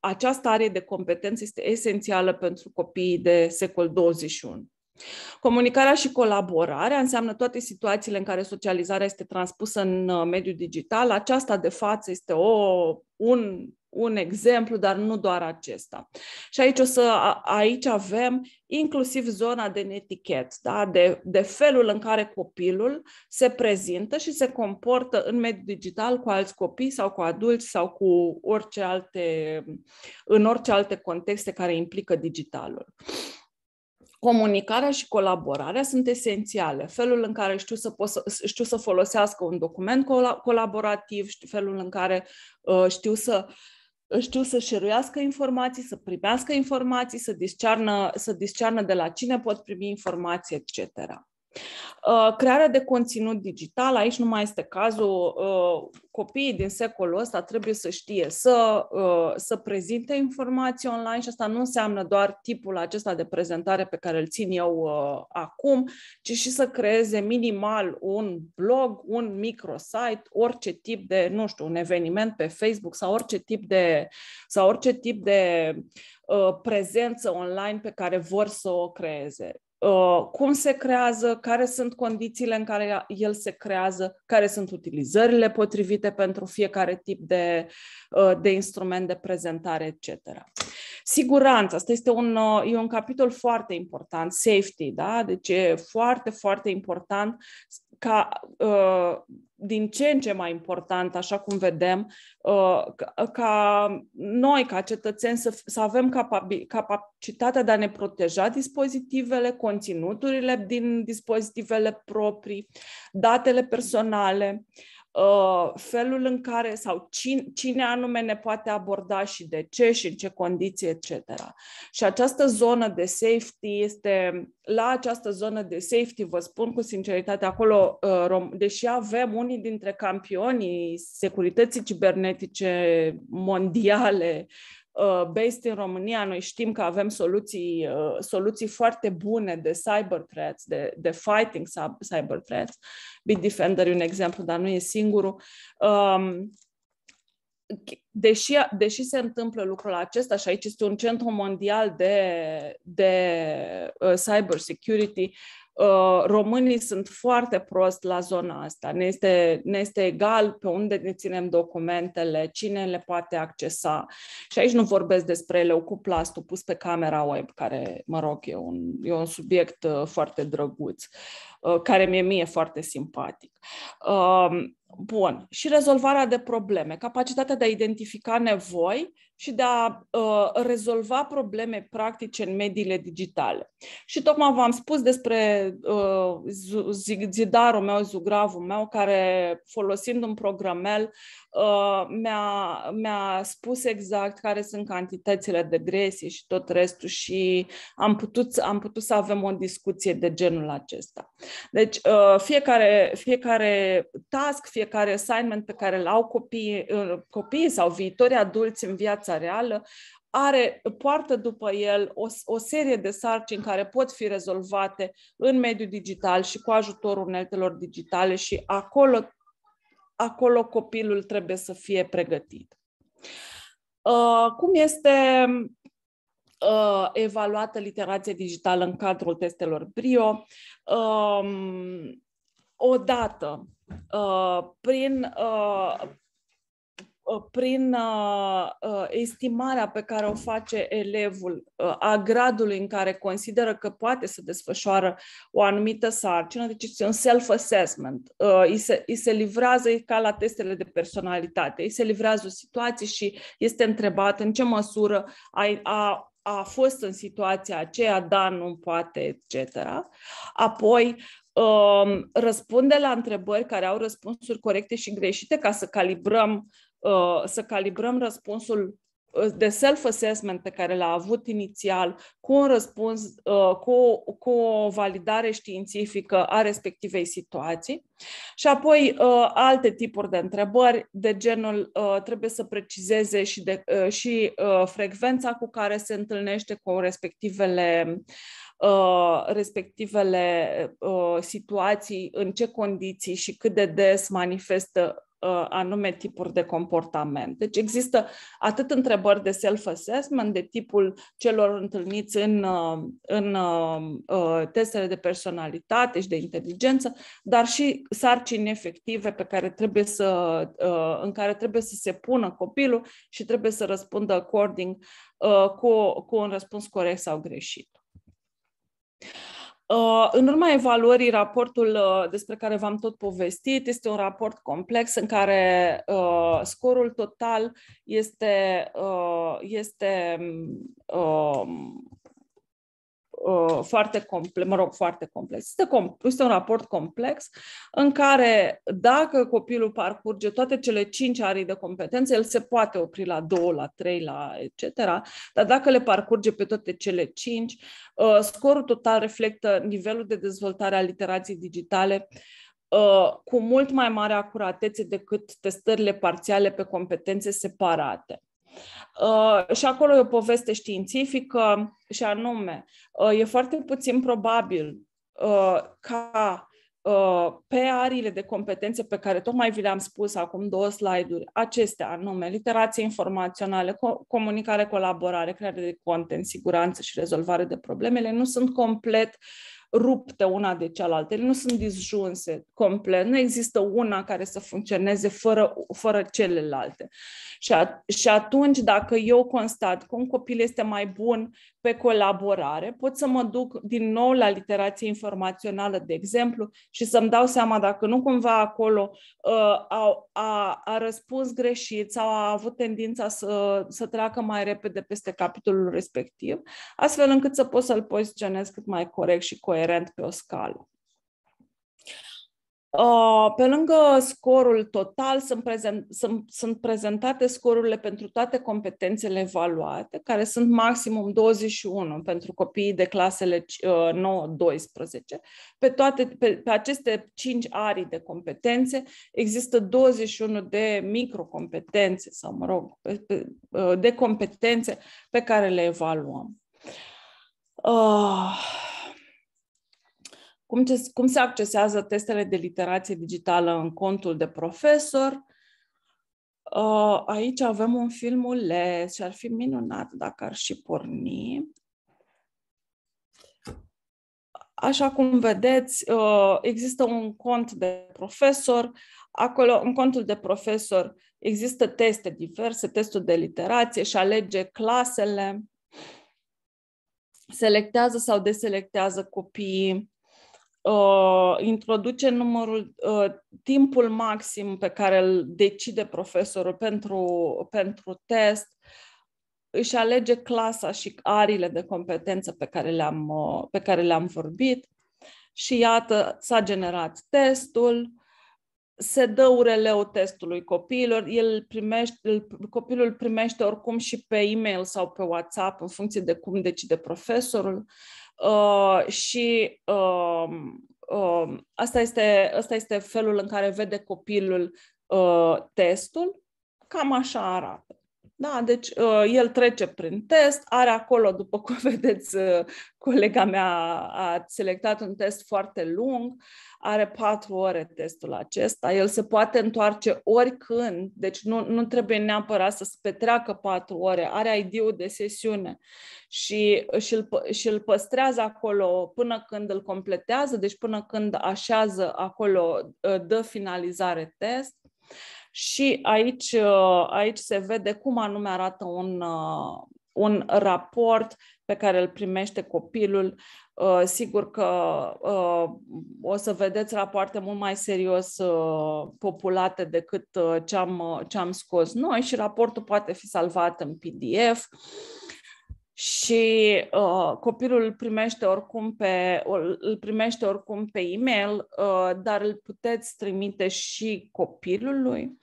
această are de competență este esențială pentru copiii de secol 21. Comunicarea și colaborarea înseamnă toate situațiile în care socializarea este transpusă în ă, mediul digital. Aceasta de față este o, un un exemplu, dar nu doar acesta. Și aici, o să, aici avem inclusiv zona de netichet, da? de, de felul în care copilul se prezintă și se comportă în mediul digital cu alți copii sau cu adulți sau cu orice alte, în orice alte contexte care implică digitalul. Comunicarea și colaborarea sunt esențiale. Felul în care știu să, pot să, știu să folosească un document colaborativ, felul în care uh, știu să uh, știu să șeruiască informații, să primească informații, să discearnă, să discearnă de la cine pot primi informații, etc. Uh, crearea de conținut digital, aici nu mai este cazul. Uh, copiii din secolul ăsta trebuie să știe să, uh, să prezinte informații online și asta nu înseamnă doar tipul acesta de prezentare pe care îl țin eu acum, ci și să creeze minimal un blog, un microsite, orice tip de, nu știu, un eveniment pe Facebook sau orice tip de, sau orice tip de prezență online pe care vor să o creeze. Uh, cum se creează, care sunt condițiile în care el se creează, care sunt utilizările potrivite pentru fiecare tip de, uh, de instrument de prezentare, etc. Siguranța, asta este un, uh, e un capitol foarte important, safety, da? deci e foarte, foarte important ca uh, din ce în ce mai important, așa cum vedem, uh, ca noi, ca cetățeni, să, să avem capacitatea de a ne proteja dispozitivele, conținuturile din dispozitivele proprii, datele personale. Uh, Uh, felul în care sau cine, cine anume ne poate aborda și de ce și în ce condiții, etc. Și această zonă de safety este, la această zonă de safety, vă spun cu sinceritate, acolo, uh, deși avem unii dintre campionii securității cibernetice mondiale Uh, based în România, noi știm că avem soluții, uh, soluții foarte bune de cyber threats, de, de fighting cyber threats. Bitdefender e un exemplu, dar nu e singurul. Um, deși, deși se întâmplă lucrul acesta și aici este un centru mondial de, de uh, cyber security, Uh, românii sunt foarte prost la zona asta. Ne este, ne este egal pe unde ne ținem documentele, cine le poate accesa. Și aici nu vorbesc despre plastul pus pe camera web, care, mă rog, e un, e un subiect uh, foarte drăguț, uh, care mie mi-e foarte simpatic. Um, Bun. Și rezolvarea de probleme, capacitatea de a identifica nevoi și de a uh, rezolva probleme practice în mediile digitale. Și tocmai v-am spus despre uh, zidarul meu, zugravul meu, care folosind un programel uh, mi-a, mi-a spus exact care sunt cantitățile de gresie și tot restul și am putut, am putut să avem o discuție de genul acesta. Deci uh, fiecare, fiecare task, fiecare assignment pe care îl au copiii, copiii sau viitorii adulți în viața reală, are, poartă după el o, o serie de sarcini care pot fi rezolvate în mediul digital și cu ajutorul uneltelor digitale și acolo, acolo copilul trebuie să fie pregătit. Uh, cum este uh, evaluată literația digitală în cadrul testelor BRIO? Um, odată uh, prin, uh, uh prin uh, uh, estimarea pe care o face elevul uh, a gradului în care consideră că poate să desfășoară o anumită sarcină, deci este un self-assessment. Uh, îi, se, îi se livrează ca la testele de personalitate, îi se livrează o situație și este întrebat în ce măsură ai, a a fost în situația aceea, da, nu poate, etc. Apoi, um, răspunde la întrebări care au răspunsuri corecte și greșite ca să calibrăm, uh, să calibrăm răspunsul uh, de self-assessment pe care l-a avut inițial cu un răspuns, uh, cu, cu o validare științifică a respectivei situații și apoi uh, alte tipuri de întrebări de genul trebuie să precizeze și, de, și frecvența cu care se întâlnește cu respectivele Uh, respectivele uh, situații, în ce condiții și cât de des manifestă uh, anume tipuri de comportament. Deci există atât întrebări de self-assessment, de tipul celor întâlniți în, uh, în testele de personalitate și de inteligență, dar și sarcini efective pe care trebuie să, în care trebuie să se pună copilul și trebuie să răspundă according cu, cu un răspuns corect sau greșit. Uh, în urma evaluării, raportul uh, despre care v-am tot povestit este un raport complex în care uh, scorul total este, este um, Uh, foarte complex, mă rog, foarte complex. Este, com- este un raport complex în care dacă copilul parcurge toate cele cinci arii de competențe, el se poate opri la două, la trei, la etc. Dar dacă le parcurge pe toate cele cinci, uh, scorul total reflectă nivelul de dezvoltare a literației digitale Uh, cu mult mai mare acuratețe decât testările parțiale pe competențe separate. Uh, și acolo e o poveste științifică și anume, uh, e foarte puțin probabil uh, ca uh, pe ariile de competențe pe care tocmai vi le-am spus acum două slide-uri, acestea anume, literație informațională, comunicare, colaborare, creare de content, siguranță și rezolvare de problemele, nu sunt complet uh, rupte una de cealaltă. Ele nu sunt disjunse complet, nu există una care să funcționeze fără, fără celelalte. Și, at- și atunci, dacă eu constat că un copil este mai bun pe colaborare, pot să mă duc din nou la literație informațională, de exemplu, și să-mi dau seama dacă nu cumva acolo uh, a, a, a răspuns greșit sau a avut tendința să, să treacă mai repede peste capitolul respectiv, astfel încât să pot să-l poziționez cât mai corect și coerent coerent pe o scală. Uh, pe lângă scorul total, sunt, prezent, sunt, sunt prezentate scorurile pentru toate competențele evaluate, care sunt maximum 21 pentru copiii de clasele 9-12. Uh, pe, toate, pe, pe aceste 5 arii de competențe există 21 de microcompetențe, sau mă rog, uh, de competențe pe care le evaluăm. Uh cum, ce, cum se accesează testele de literație digitală în contul de profesor. Uh, aici avem un filmuleț și ar fi minunat dacă ar și porni. Așa cum vedeți, uh, există un cont de profesor. Acolo, în contul de profesor, există teste diverse, testul de literație și alege clasele, selectează sau deselectează copiii, uh, introduce numărul, uh, timpul maxim pe care îl decide profesorul pentru, pentru test, își alege clasa și arile de competență pe care le-am, uh, pe care le-am vorbit și iată, s-a generat testul, se dă ureleu testului copiilor, el primește, copilul primește oricum și pe e-mail sau pe WhatsApp, în funcție de cum decide profesorul. Uh, și uh, uh, asta, este, asta este felul în care vede copilul uh, testul. Cam așa arată. Da, deci uh, el trece prin test, are acolo, după cum vedeți, uh, colega mea a selectat un test foarte lung, are patru ore testul acesta, el se poate întoarce oricând, deci nu, nu trebuie neapărat să se petreacă patru ore, are ID-ul de sesiune și, și, îl, și păstrează acolo până când îl completează, deci până când așează acolo, uh, dă finalizare test. Uh, și aici, uh, aici se vede cum anume arată un, uh, un raport pe care îl primește copilul. Uh, sigur că o să vedeți rapoarte mult mai serios populate decât ce am, ce am scos noi și raportul poate fi salvat în PDF și uh, copilul primește oricum pe, îl primește oricum pe e-mail, uh, dar îl puteți trimite și copilului.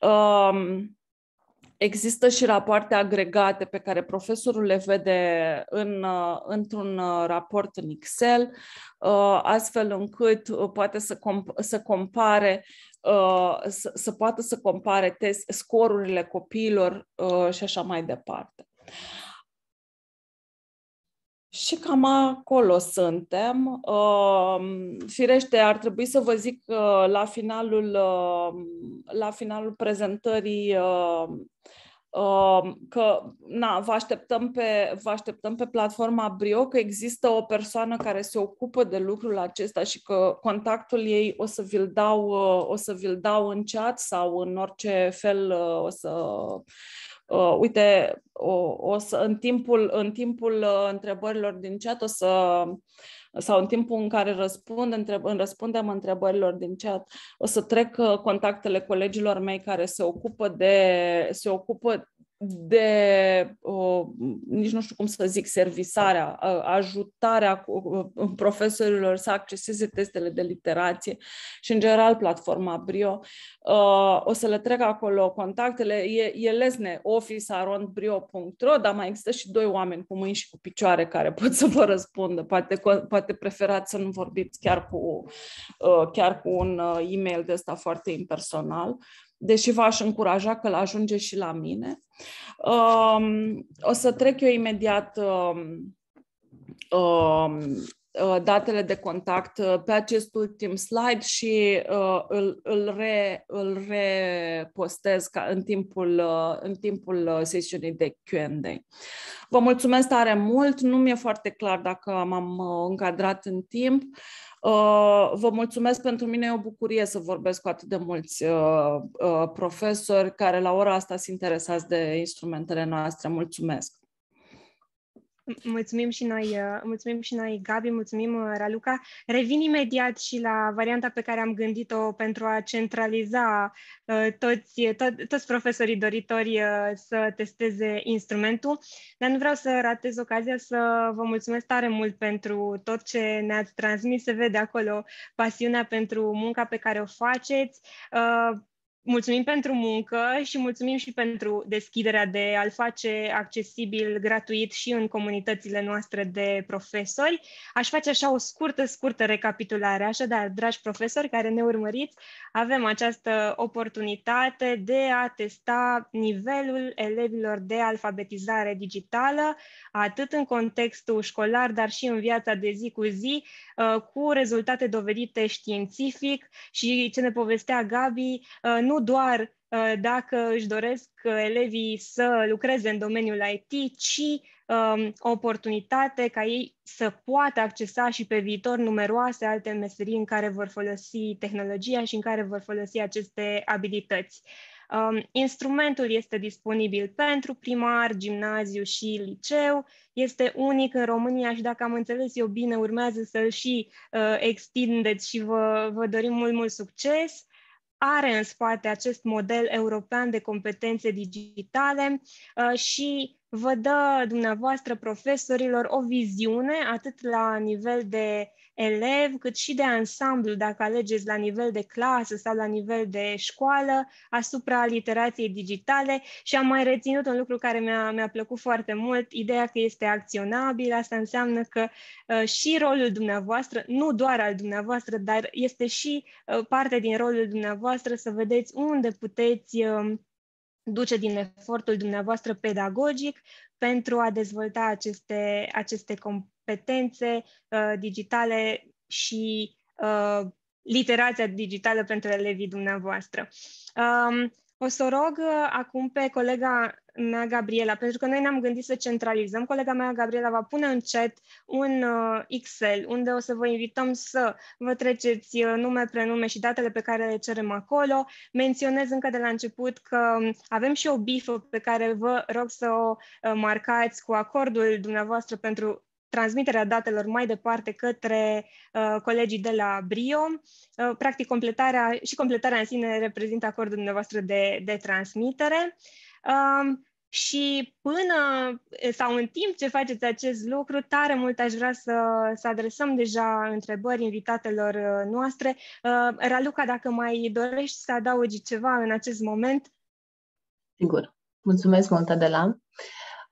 Uh, există și rapoarte agregate pe care profesorul le vede în, uh, într-un uh, raport în Excel, uh, astfel încât uh, poate să, comp- să compare uh, să, să poată să compare test, scorurile copiilor și așa mai departe. Uh, și cam acolo suntem. Firește, ar trebui să vă zic că uh, la finalul, um, la finalul prezentării um, um, că na, vă, așteptăm pe, vă așteptăm pe platforma Brio, că există o persoană care se ocupă de lucrul acesta și că contactul ei o să vi-l dau, uh, o să vi dau în chat sau în orice fel uh, o să uh, uite, o, o să, în timpul, în timpul uh, întrebărilor din chat o să, sau în timpul în care răspund, întreb, în răspundem întrebărilor din chat, o să trec uh, contactele colegilor mei care se ocupă de, se ocupă de, uh, nici nu știu cum să zic, servisarea, uh, ajutarea profesorilor să acceseze testele de literație și, în general, platforma Brio. Uh, o să le trec acolo contactele. E, e lesne office.brio.ro, dar mai există și doi oameni cu mâini și cu picioare care pot să vă răspundă. Poate, poate preferați să nu vorbiți chiar cu, uh, chiar cu un uh, e-mail de ăsta foarte impersonal. Uh, deși v-aș încuraja că îl ajunge și la mine. Um, o să trec eu imediat um, um, uh, datele de contact uh, pe acest ultim slide și uh, îl, îl, re, îl repostez ca în, timpul, în timpul sesiunii de Q&A. Vă mulțumesc tare mult, nu mi-e foarte clar dacă m-am încadrat în timp. Uh, vă mulțumesc, pentru mine e o bucurie să vorbesc cu atât de mulți uh, uh, profesori care la ora asta sunt interesați de instrumentele noastre. Mulțumesc! Mulțumim și noi, uh, mulțumim și noi Gabi, mulțumim uh, Raluca. Revin imediat și la varianta pe care am gândit-o pentru a centraliza uh, toți, to- toți profesorii doritori să testeze instrumentul, dar nu vreau să ratez ocazia să vă mulțumesc tare mult pentru tot ce ne-ați transmis, se vede acolo pasiunea pentru munca pe care o faceți mulțumim pentru muncă și mulțumim și pentru deschiderea de a-l face accesibil gratuit și în comunitățile noastre de profesori. Aș face așa o scurtă, scurtă recapitulare. Așadar, dragi profesori care ne urmăriți, avem această oportunitate de a testa nivelul elevilor de alfabetizare digitală, atât în contextul școlar, dar și în viața de zi cu zi, uh, cu rezultate dovedite științific și ce ne povestea Gabi, uh, nu nu doar uh, dacă își doresc uh, elevii să lucreze în domeniul IT, ci um, o oportunitate ca ei să poată accesa și pe viitor numeroase alte meserii în care vor folosi tehnologia și în care vor folosi aceste abilități. Um, instrumentul este disponibil pentru primar, gimnaziu și liceu, este unic în România și dacă am înțeles eu bine, urmează să-l și uh, extindeți și vă, vă dorim mult, mult succes are în spate acest model european de competențe digitale uh, și vă dă dumneavoastră profesorilor o viziune atât la nivel de elev, cât și de ansamblu, dacă alegeți la nivel de clasă sau la nivel de școală, asupra literației digitale și am mai reținut un lucru care mi-a, mi-a plăcut foarte mult, ideea că este acționabil, asta înseamnă că uh, și rolul dumneavoastră, nu doar al dumneavoastră, dar este și uh, parte din rolul dumneavoastră să vedeți unde puteți uh, duce din efortul dumneavoastră pedagogic pentru a dezvolta aceste, aceste competențe uh, digitale și uh, literația digitală pentru elevii dumneavoastră. Um, o să rog uh, acum pe colega mea, Gabriela, pentru că noi ne-am gândit să centralizăm, colega mea, Gabriela, va pune în chat un uh, Excel unde o să vă invităm să vă treceți uh, nume, prenume și datele pe care le cerem acolo. Menționez încă de la început că um, avem și o bifă pe care vă rog să o uh, marcați cu acordul dumneavoastră pentru transmiterea datelor mai departe către uh, colegii de la Brio. Uh, practic, completarea și completarea în sine reprezintă acordul dumneavoastră de, de transmitere. Uh, și până sau în timp ce faceți acest lucru, tare mult aș vrea să, să adresăm deja întrebări invitatelor uh, noastre. Uh, Raluca, dacă mai dorești să adaugi ceva în acest moment? Sigur. Mulțumesc mult, Adela.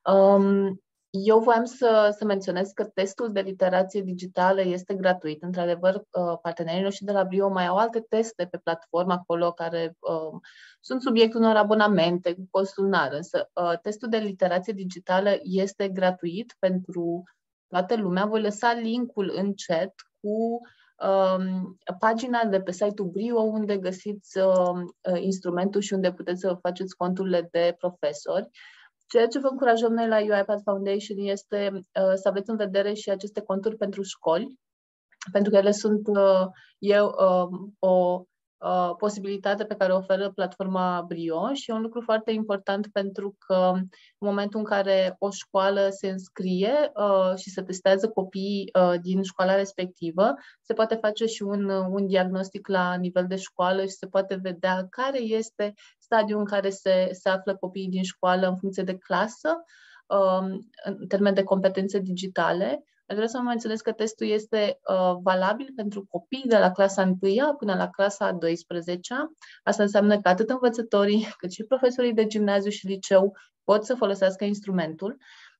Um, eu voiam să, să menționez că testul de literație digitală este gratuit. Într-adevăr, uh, partenerii noștri de la Brio mai au alte teste pe platformă acolo care um, sunt subiectul unor abonamente cu costul lunar, însă uh, testul de literație digitală este gratuit pentru toată lumea. Voi lăsa linkul în chat cu um, pagina de pe site-ul Brio unde găsiți um, uh, instrumentul și unde puteți să faceți conturile de profesori. Uh, Ceea ce vă încurajăm noi la UiPath Foundation este uh, să aveți în vedere și aceste conturi pentru școli, pentru că ele sunt, uh, eu, uh, o posibilitate uh, posibilitatea pe care o oferă platforma Brio și e un lucru foarte important pentru că în momentul în care o școală se înscrie uh, și se testează copiii uh, din școala respectivă, se poate face și un, uh, un diagnostic la nivel de școală și se poate vedea care este stadiul în care se, se află copiii din școală în funcție de clasă, uh, în termen de competențe digitale Vreau să înțeles că testul este uh, valabil pentru copii de la clasa 1 până la clasa 12 Asta înseamnă că atât învățătorii cât și profesorii de gimnaziu și liceu pot să folosească instrumentul.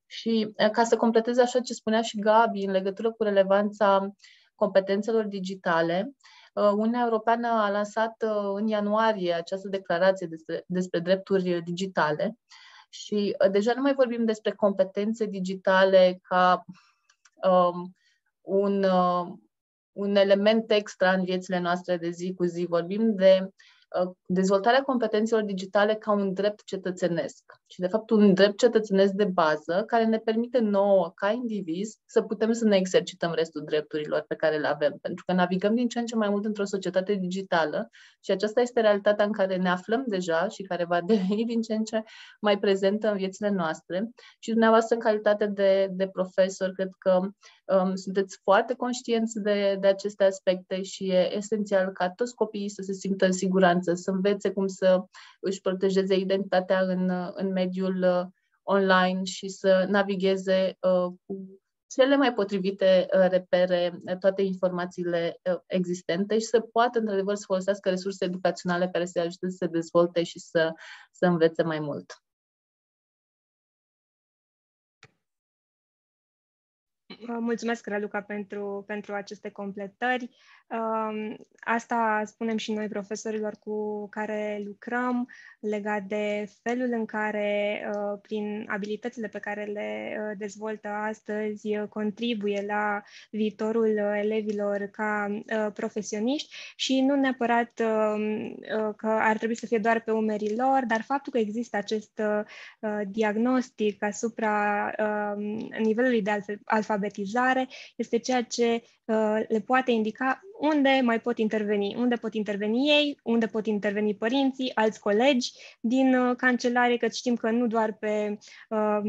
Și uh, ca să completez așa ce spunea și Gabi în legătură cu relevanța competențelor digitale, uh, Uniunea Europeană a lansat uh, în ianuarie această declarație despre, despre drepturi digitale și uh, deja nu mai vorbim despre competențe digitale ca um, un, uh, un element extra în viețile noastre de zi cu zi. Vorbim de Uh, dezvoltarea competențelor digitale ca un drept cetățenesc și, de fapt, un drept cetățenesc de bază care ne permite nouă, ca indiviz, să putem să ne exercităm restul drepturilor pe care le avem, pentru că navigăm din ce în ce mai mult într-o societate digitală și aceasta este realitatea în care ne aflăm deja și care va deveni din ce în ce mai prezentă în viețile noastre. și dumneavoastră, în calitate de, de profesor, cred că um, sunteți foarte conștienți de, de aceste aspecte și e esențial ca toți copiii să se simtă în siguranță, să învețe cum să își protejeze identitatea în, în mediul uh, online și să navigheze uh, cu cele mai potrivite uh, repere uh, toate informațiile uh, existente și să poată, într-adevăr, să folosească resurse educaționale care să ajute să se dezvolte și să, să învețe mai mult. Mulțumesc, Raluca, pentru, pentru aceste completări. Um, asta spunem și noi profesorilor cu care lucrăm, legat de felul în care, uh, prin abilitățile pe care le uh, dezvoltă astăzi, uh, contribuie la viitorul elevilor ca profesioniști și nu neapărat um, că ar trebui să fie doar pe umerii lor, dar faptul că există acest diagnostic asupra um, nivelului de alfabet avertizare este ceea ce uh, le poate indica unde mai pot interveni, unde pot interveni ei, unde pot interveni părinții, alți colegi din uh, cancelare, că știm că nu doar pe uh,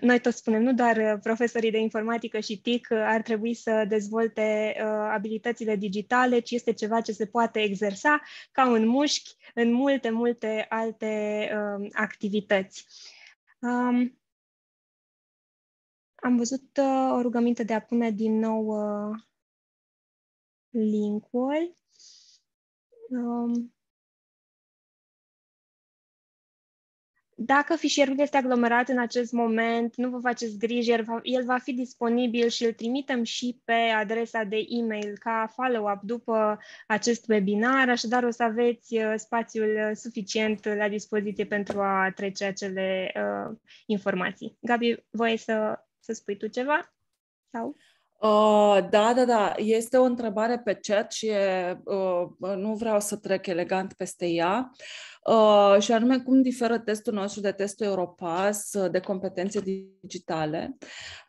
noi toți spunem, nu doar uh, profesorii de informatică și TIC uh, ar trebui să dezvolte uh, abilitățile digitale, ci este ceva ce se poate exersa ca un mușchi în multe, multe alte uh, activități. Um, am văzut uh, o rugăminte de a pune din nou uh, linkul. Um, dacă fișierul este aglomerat în acest moment, nu vă faceți griji, el va, el va fi disponibil și îl trimitem și pe adresa de e-mail ca follow-up după acest webinar, așadar o să aveți uh, spațiul suficient la dispoziție pentru a trece acele uh, informații. Gabi, voi să să spui tu ceva? Sau? Uh, da, da, da. Este o întrebare pe chat și e, uh, nu vreau să trec elegant peste ea. Uh, și anume, cum diferă testul nostru de testul Europass uh, de competențe digitale?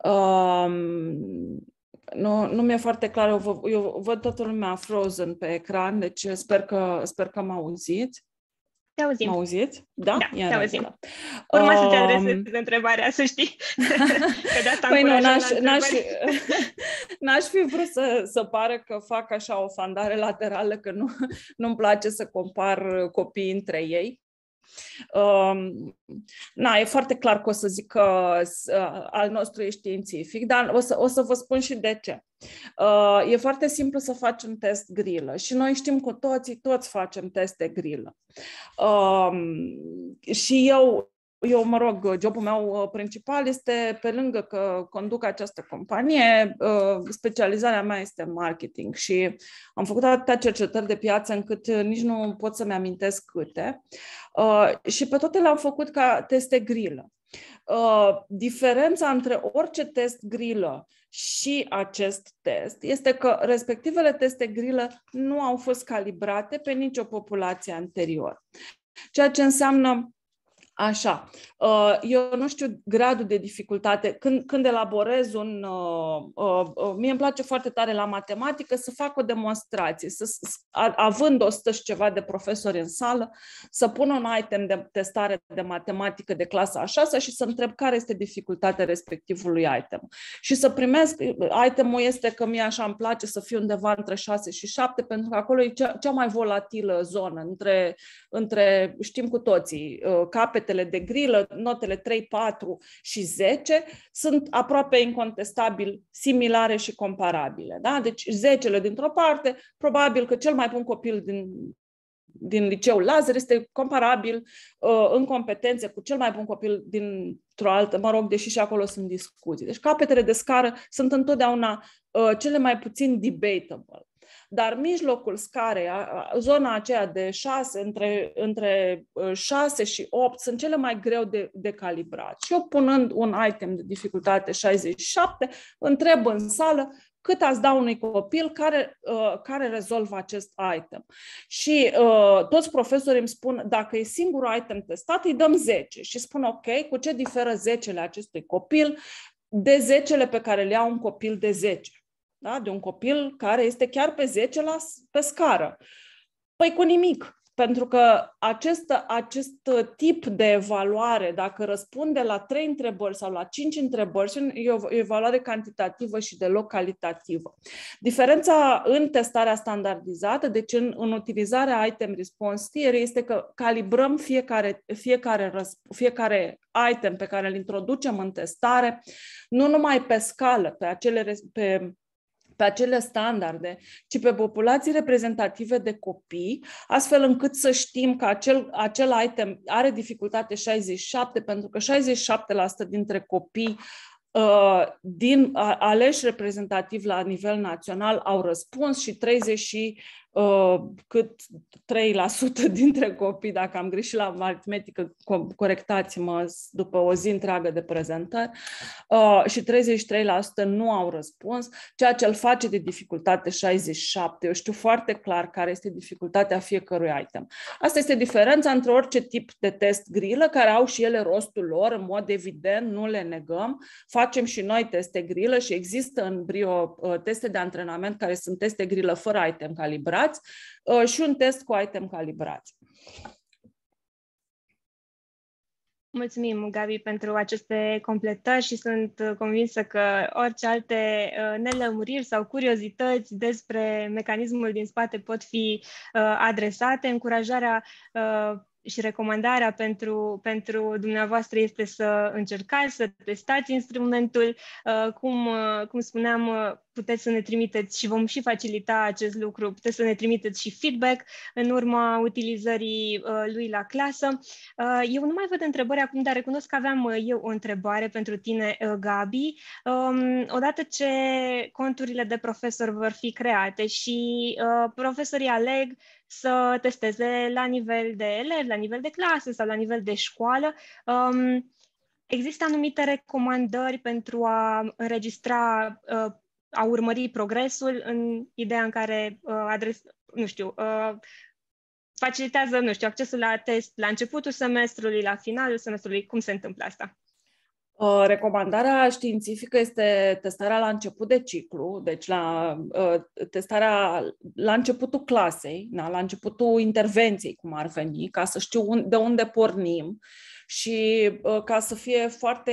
Um, nu, nu mi-e foarte clar, eu, vă, eu văd toată lumea frozen pe ecran, deci sper că, sper că mă auziți. Te auzim. Mă auziți? Da? da Iar te da, auzim. Da. Urma um... să te adresezi um, întrebarea, să știi. Că de păi nu, n-aș, n-aș, n-aș fi vrut să, să pară că fac așa o fandare laterală, că nu, nu-mi place să compar copiii între ei. Na, e foarte clar că o să zic că al nostru e științific, dar o să, o să vă spun și de ce. E foarte simplu să faci un test grilă și noi știm cu toții, toți facem teste grilă. Și eu eu, mă rog, jobul meu uh, principal este, pe lângă că conduc această companie, uh, specializarea mea este în marketing și am făcut atâtea cercetări de piață încât uh, nici nu pot să-mi amintesc câte. Și pe toate le-am făcut ca teste grilă. diferența între orice test grilă și acest test este că respectivele teste grilă nu au fost calibrate pe nicio populație anterior. Ceea ce înseamnă Așa, uh, eu nu știu gradul de dificultate. Când, când elaborez un... Uh, uh, mie îmi place foarte tare la matematică să fac o demonstrație, să, având 100 și ceva de profesori în sală, să pun un item de testare de matematică de clasa a 6 și să întreb care este dificultatea respectivului item. Și să primesc, itemul este că mie așa îmi place să fiu undeva între 6 și 7, pentru că acolo e cea, cea mai volatilă zonă, între, între știm cu toții, capete notele de grilă, notele 3, 4 și 10, sunt aproape incontestabil similare și comparabile. Da? Deci zecele dintr-o parte, probabil că cel mai bun copil din din liceu Lazar este comparabil uh, în competențe cu cel mai bun copil dintr-o altă, mă rog, deși și acolo sunt discuții. Deci capetele de scară sunt întotdeauna uh, cele mai puțin debatable. Dar mijlocul scarei, zona aceea de 6, între, între 6 uh, și 8, sunt cele mai greu de, de calibrat. Și eu punând un item de dificultate 67, întreb în sală cât ați da unui copil care, uh, care rezolvă acest item. Și uh, toți profesorii îmi spun, dacă e singurul item testat, îi dăm 10 și spun, ok, cu ce diferă 10-le acestui copil de 10-le pe care le ia un copil de 10, da? de un copil care este chiar pe 10 la, pe scară. Păi cu nimic pentru că acest, acest tip de evaluare, dacă răspunde la trei întrebări sau la cinci întrebări, e o evaluare cantitativă și deloc calitativă. Diferența în testarea standardizată, deci în, în utilizarea item response theory, este că calibrăm fiecare, fiecare, fiecare item pe care îl introducem în testare, nu numai pe scală, pe acele pe pe acele standarde, ci pe populații reprezentative de copii, astfel încât să știm că acel, acel item are dificultate 67, pentru că 67% dintre copii uh, din aleși reprezentativ la nivel național au răspuns și 30 Uh, cât 3% dintre copii, dacă am greșit la aritmetică, corectați-mă după o zi întreagă de prezentări, uh, și 33% nu au răspuns, ceea ce îl face de dificultate 67. Eu știu foarte clar care este dificultatea fiecărui item. Asta este diferența între orice tip de test grilă, care au și ele rostul lor, în mod evident, nu le negăm. Facem și noi teste grilă și există în Brio uh, teste de antrenament care sunt teste grilă fără item calibrat, calibrați uh, și un test cu item calibrați. Mulțumim, Gabi, pentru aceste completări și sunt uh, convinsă că orice alte uh, nelămuriri sau curiozități despre mecanismul din spate pot fi adresate. Încurajarea și recomandarea pentru, pentru dumneavoastră este să încercați, să testați instrumentul. Cum, cum spuneam, puteți să ne trimiteți și vom și facilita acest lucru, puteți să ne trimiteți și feedback în urma utilizării uh, lui la clasă. Uh, eu nu mai văd întrebări acum, dar recunosc că aveam uh, eu o întrebare pentru tine, Gabi. Um, odată ce conturile de profesor vor fi create și profesorii aleg să testeze la nivel de elevi, la nivel de clasă sau la nivel de școală, um, Există anumite recomandări pentru a înregistra uh, a urmări progresul în ideea în care uh, adres, nu știu, uh, facilitează, nu știu, accesul la test la începutul semestrului, la finalul semestrului, cum se întâmplă asta? Uh, recomandarea științifică este testarea la început de ciclu, deci la uh, testarea la începutul clasei, da, la începutul intervenției, cum ar veni, ca să știu de unde pornim și uh, ca să fie foarte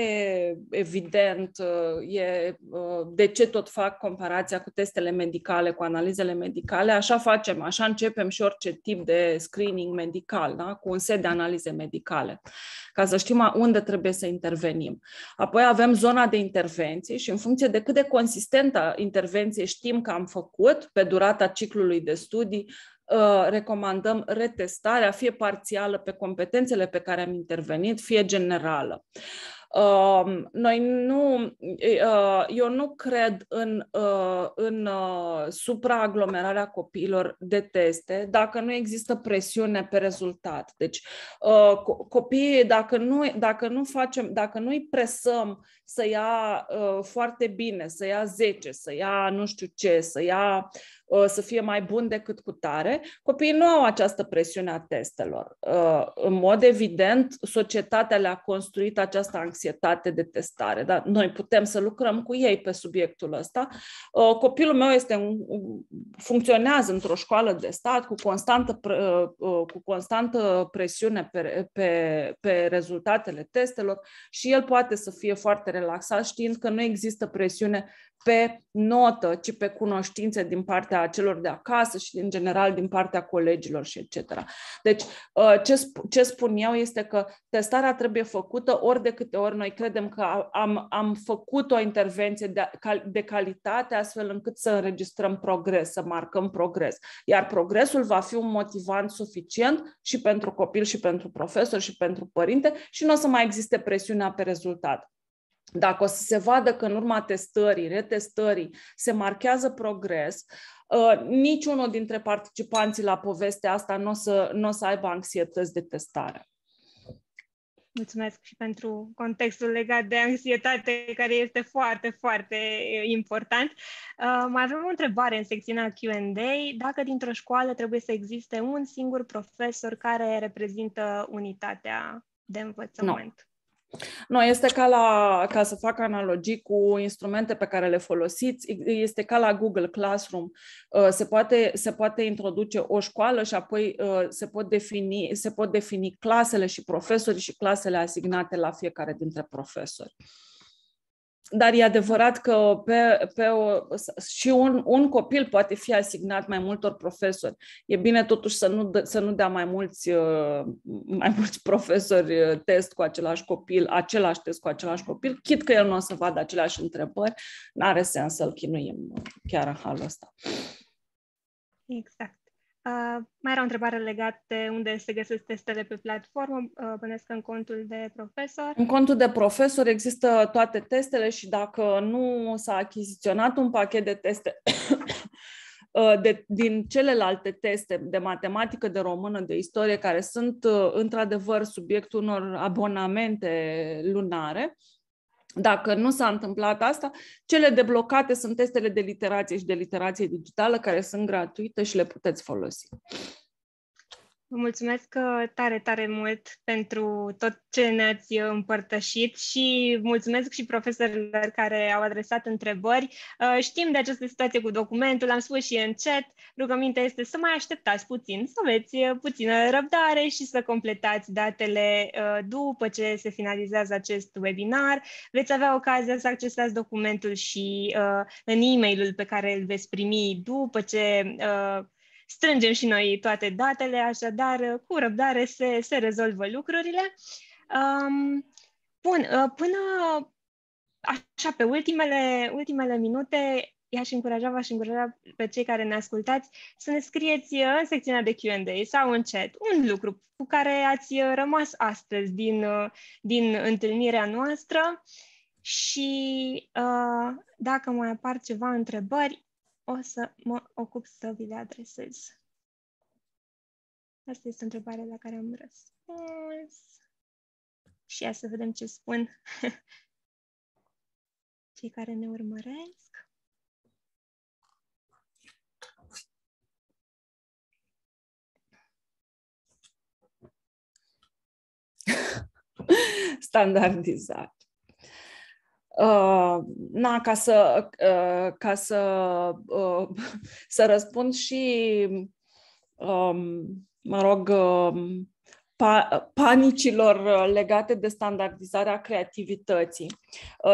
evident uh, e uh, de ce tot fac comparația cu testele medicale, cu analizele medicale, așa facem, așa începem și orice tip de screening medical, da? cu un set de analize medicale, ca să știm unde trebuie să intervenim. Apoi avem zona de intervenții și în funcție de cât de consistentă intervenție știm că am făcut pe durata ciclului de studii, Uh, recomandăm retestarea, fie parțială pe competențele pe care am intervenit, fie generală. Um, noi nu, uh, eu nu cred în, uh, în supraaglomerarea copiilor de teste dacă nu există presiune pe rezultat. Deci copiii, dacă nu, dacă nu facem, dacă nu îi presăm să ia foarte bine, să ia 10, să ia nu știu ce, să ia Uh, să fie mai bun decât cu tare, copiii nu au această presiune a testelor. Uh, în mod evident, societatea le-a construit această anxietate de testare, dar noi putem să lucrăm cu ei pe subiectul ăsta. Uh, copilul meu este, funcționează într-o școală de stat cu constantă, cu constantă presiune pe, pe, pe rezultatele testelor și el poate să fie foarte relaxat știind că nu există presiune pe notă, ci pe cunoștințe din partea celor de acasă și, în general, din partea colegilor și etc. Deci, uh, ce, sp- ce spun eu este că testarea trebuie făcută ori de câte ori noi credem că am, am făcut o intervenție de, de calitate, astfel încât să înregistrăm progres, să marcăm progres. Iar progresul va fi un motivant suficient și pentru copil, și pentru profesor, și pentru părinte, și nu o să mai existe presiunea pe rezultat dacă o să se vadă că în urma testării, retestării, se marchează progres, ă, niciunul dintre participanții la povestea asta nu o să, n-o să aibă anxietăți de testare. Mulțumesc și pentru contextul legat de anxietate, care este foarte, foarte important. Ă, mai avem o întrebare în secțiunea Q&A. Dacă dintr-o școală trebuie să existe un singur profesor care reprezintă unitatea de învățământ? No. Nu, este ca la, ca să fac analogii cu instrumente pe care le folosiți, este ca la Google Classroom. Uh, se poate, se poate introduce o școală și apoi uh, se pot, defini, se pot defini clasele și profesori și clasele asignate la fiecare dintre profesori dar e adevărat că pe, pe o, și un, un copil poate fi asignat mai multor profesori. E bine totuși să nu, să nu dea mai mulți, uh, mai mulți profesori uh, test cu același copil, același test cu același copil, chit că el nu o să vadă aceleași întrebări, n are sens să-l chinuim chiar în halul ăsta. Exact. Uh, mai era o întrebare legată de unde se găsesc testele pe platformă, uh, în contul de profesor. În contul de profesor există toate testele și dacă nu s-a achiziționat un pachet de teste ah, de, din celelalte teste de matematică, de română, de istorie, care sunt într-adevăr subiectul unor abonamente lunare, dacă nu s-a întâmplat asta, cele deblocate sunt testele de literație și de literație digitală, care sunt gratuite și le puteți folosi. Vă mulțumesc uh, tare, tare mult pentru tot ce ne-ați uh, împărtășit și mulțumesc și profesorilor care au adresat întrebări. Uh, știm de această situație cu documentul, am spus și în chat. Rugămintea este să mai așteptați puțin, să aveți puțină răbdare și să completați datele după ce se finalizează acest webinar. Veți avea ocazia să accesați documentul și în e ul pe care îl veți primi după ce strângem și noi toate datele, așadar, uh, cu răbdare se, se rezolvă lucrurile. Um, bun, uh, până așa, pe ultimele, ultimele minute, i-aș încuraja, v-aș încuraja pe cei care ne ascultați să ne scrieți uh, în secțiunea de Q&A sau în chat un lucru cu care ați rămas astăzi din, din întâlnirea noastră și dacă mai apar ceva întrebări, o să mă ocup să vi le adresez? Asta este întrebarea la care am răspuns. Și ia să vedem ce spun cei care ne urmăresc. Standardizat. Uh, na, ca să, uh, ca să, uh, să răspund și, um, mă rog, um, pa- panicilor legate de standardizarea creativității.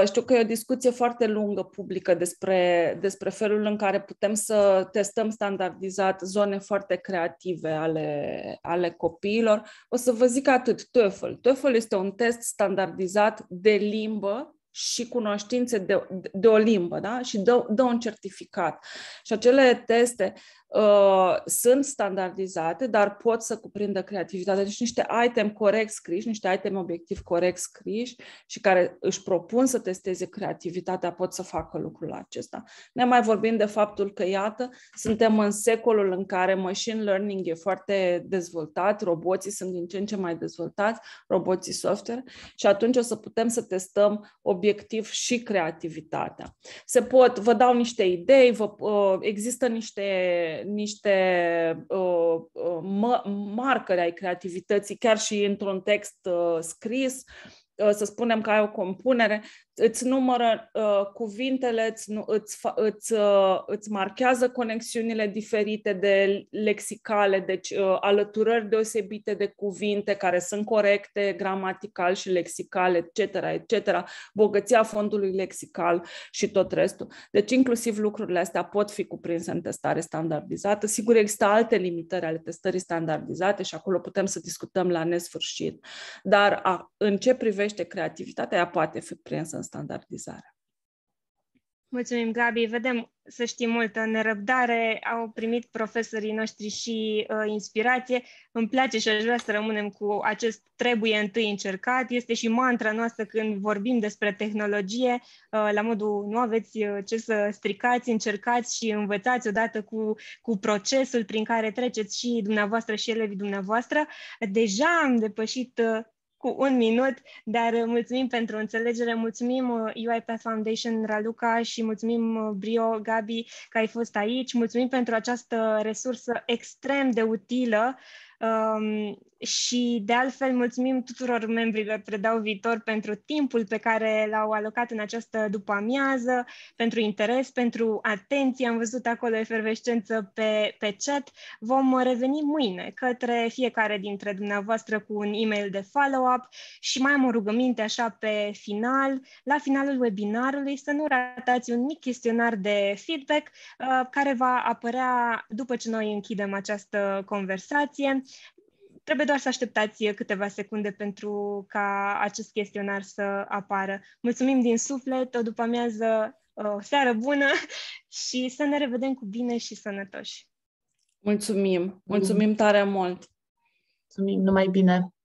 Știu că e o discuție foarte lungă publică despre, despre felul în care putem să testăm standardizat zone foarte creative ale, ale copiilor. O să vă zic atât, TOEFL. TOEFL este un test standardizat de limbă și cunoștințe de, de o limbă, da? Și dă, dă un certificat. Și acele teste Uh, sunt standardizate, dar pot să cuprindă creativitatea. Deci niște item corect scriși, niște item obiectiv corect scriși și care își propun să testeze creativitatea pot să facă lucrul acesta. Ne mai vorbim de faptul că, iată, suntem în secolul în care machine learning e foarte dezvoltat, roboții sunt din ce în ce mai dezvoltați, roboții software, și atunci o să putem să testăm obiectiv și creativitatea. Se pot, vă dau niște idei, vă, uh, există niște niște uh, uh, mă, marcări ai creativității, chiar și într-un text uh, scris, uh, să spunem că ai o compunere, îți numără uh, cuvintele, îți, nu, îți, îți, uh, îți marchează conexiunile diferite de lexicale, deci uh, alăturări deosebite de cuvinte care sunt corecte gramatical și lexical, etc., etc., bogăția fondului lexical și tot restul. Deci inclusiv lucrurile astea pot fi cuprinse în testare standardizată. Sigur, există alte limitări ale testării standardizate și acolo putem să discutăm la nesfârșit, dar a, în ce privește creativitatea, ea poate fi prinsă în standardizarea. Mulțumim, Gabi. Vedem, să știi, multă nerăbdare. Au primit profesorii noștri și uh, inspirație. Îmi place și aș vrea să rămânem cu acest trebuie întâi încercat. Este și mantra noastră când vorbim despre tehnologie, uh, la modul nu aveți uh, ce să stricați, încercați și învățați odată cu, cu procesul prin care treceți și dumneavoastră și elevii dumneavoastră. Deja am depășit uh, cu un minut, dar uh, mulțumim pentru înțelegere, mulțumim UiPath Foundation Raluca și mulțumim uh, Brio Gabi că ai fost aici, mulțumim pentru această resursă extrem de utilă um, și de altfel mulțumim tuturor membrilor Predau Viitor pentru timpul pe care l-au alocat în această după-amiază, pentru interes, pentru atenție. Am văzut acolo efervescență pe, pe chat. Vom reveni mâine către fiecare dintre dumneavoastră cu un e-mail de follow-up și mai am o rugăminte așa pe final, la finalul webinarului, să nu ratați un mic chestionar de feedback uh, care va apărea după ce noi închidem această conversație. Trebuie doar să așteptați eh, câteva secunde pentru ca acest chestionar să apară. Mulțumim din suflet, o după amiază, o seară bună și să ne revedem cu bine și sănătoși. Mulțumim! Mulțumim tare mult! Mulțumim, numai bine!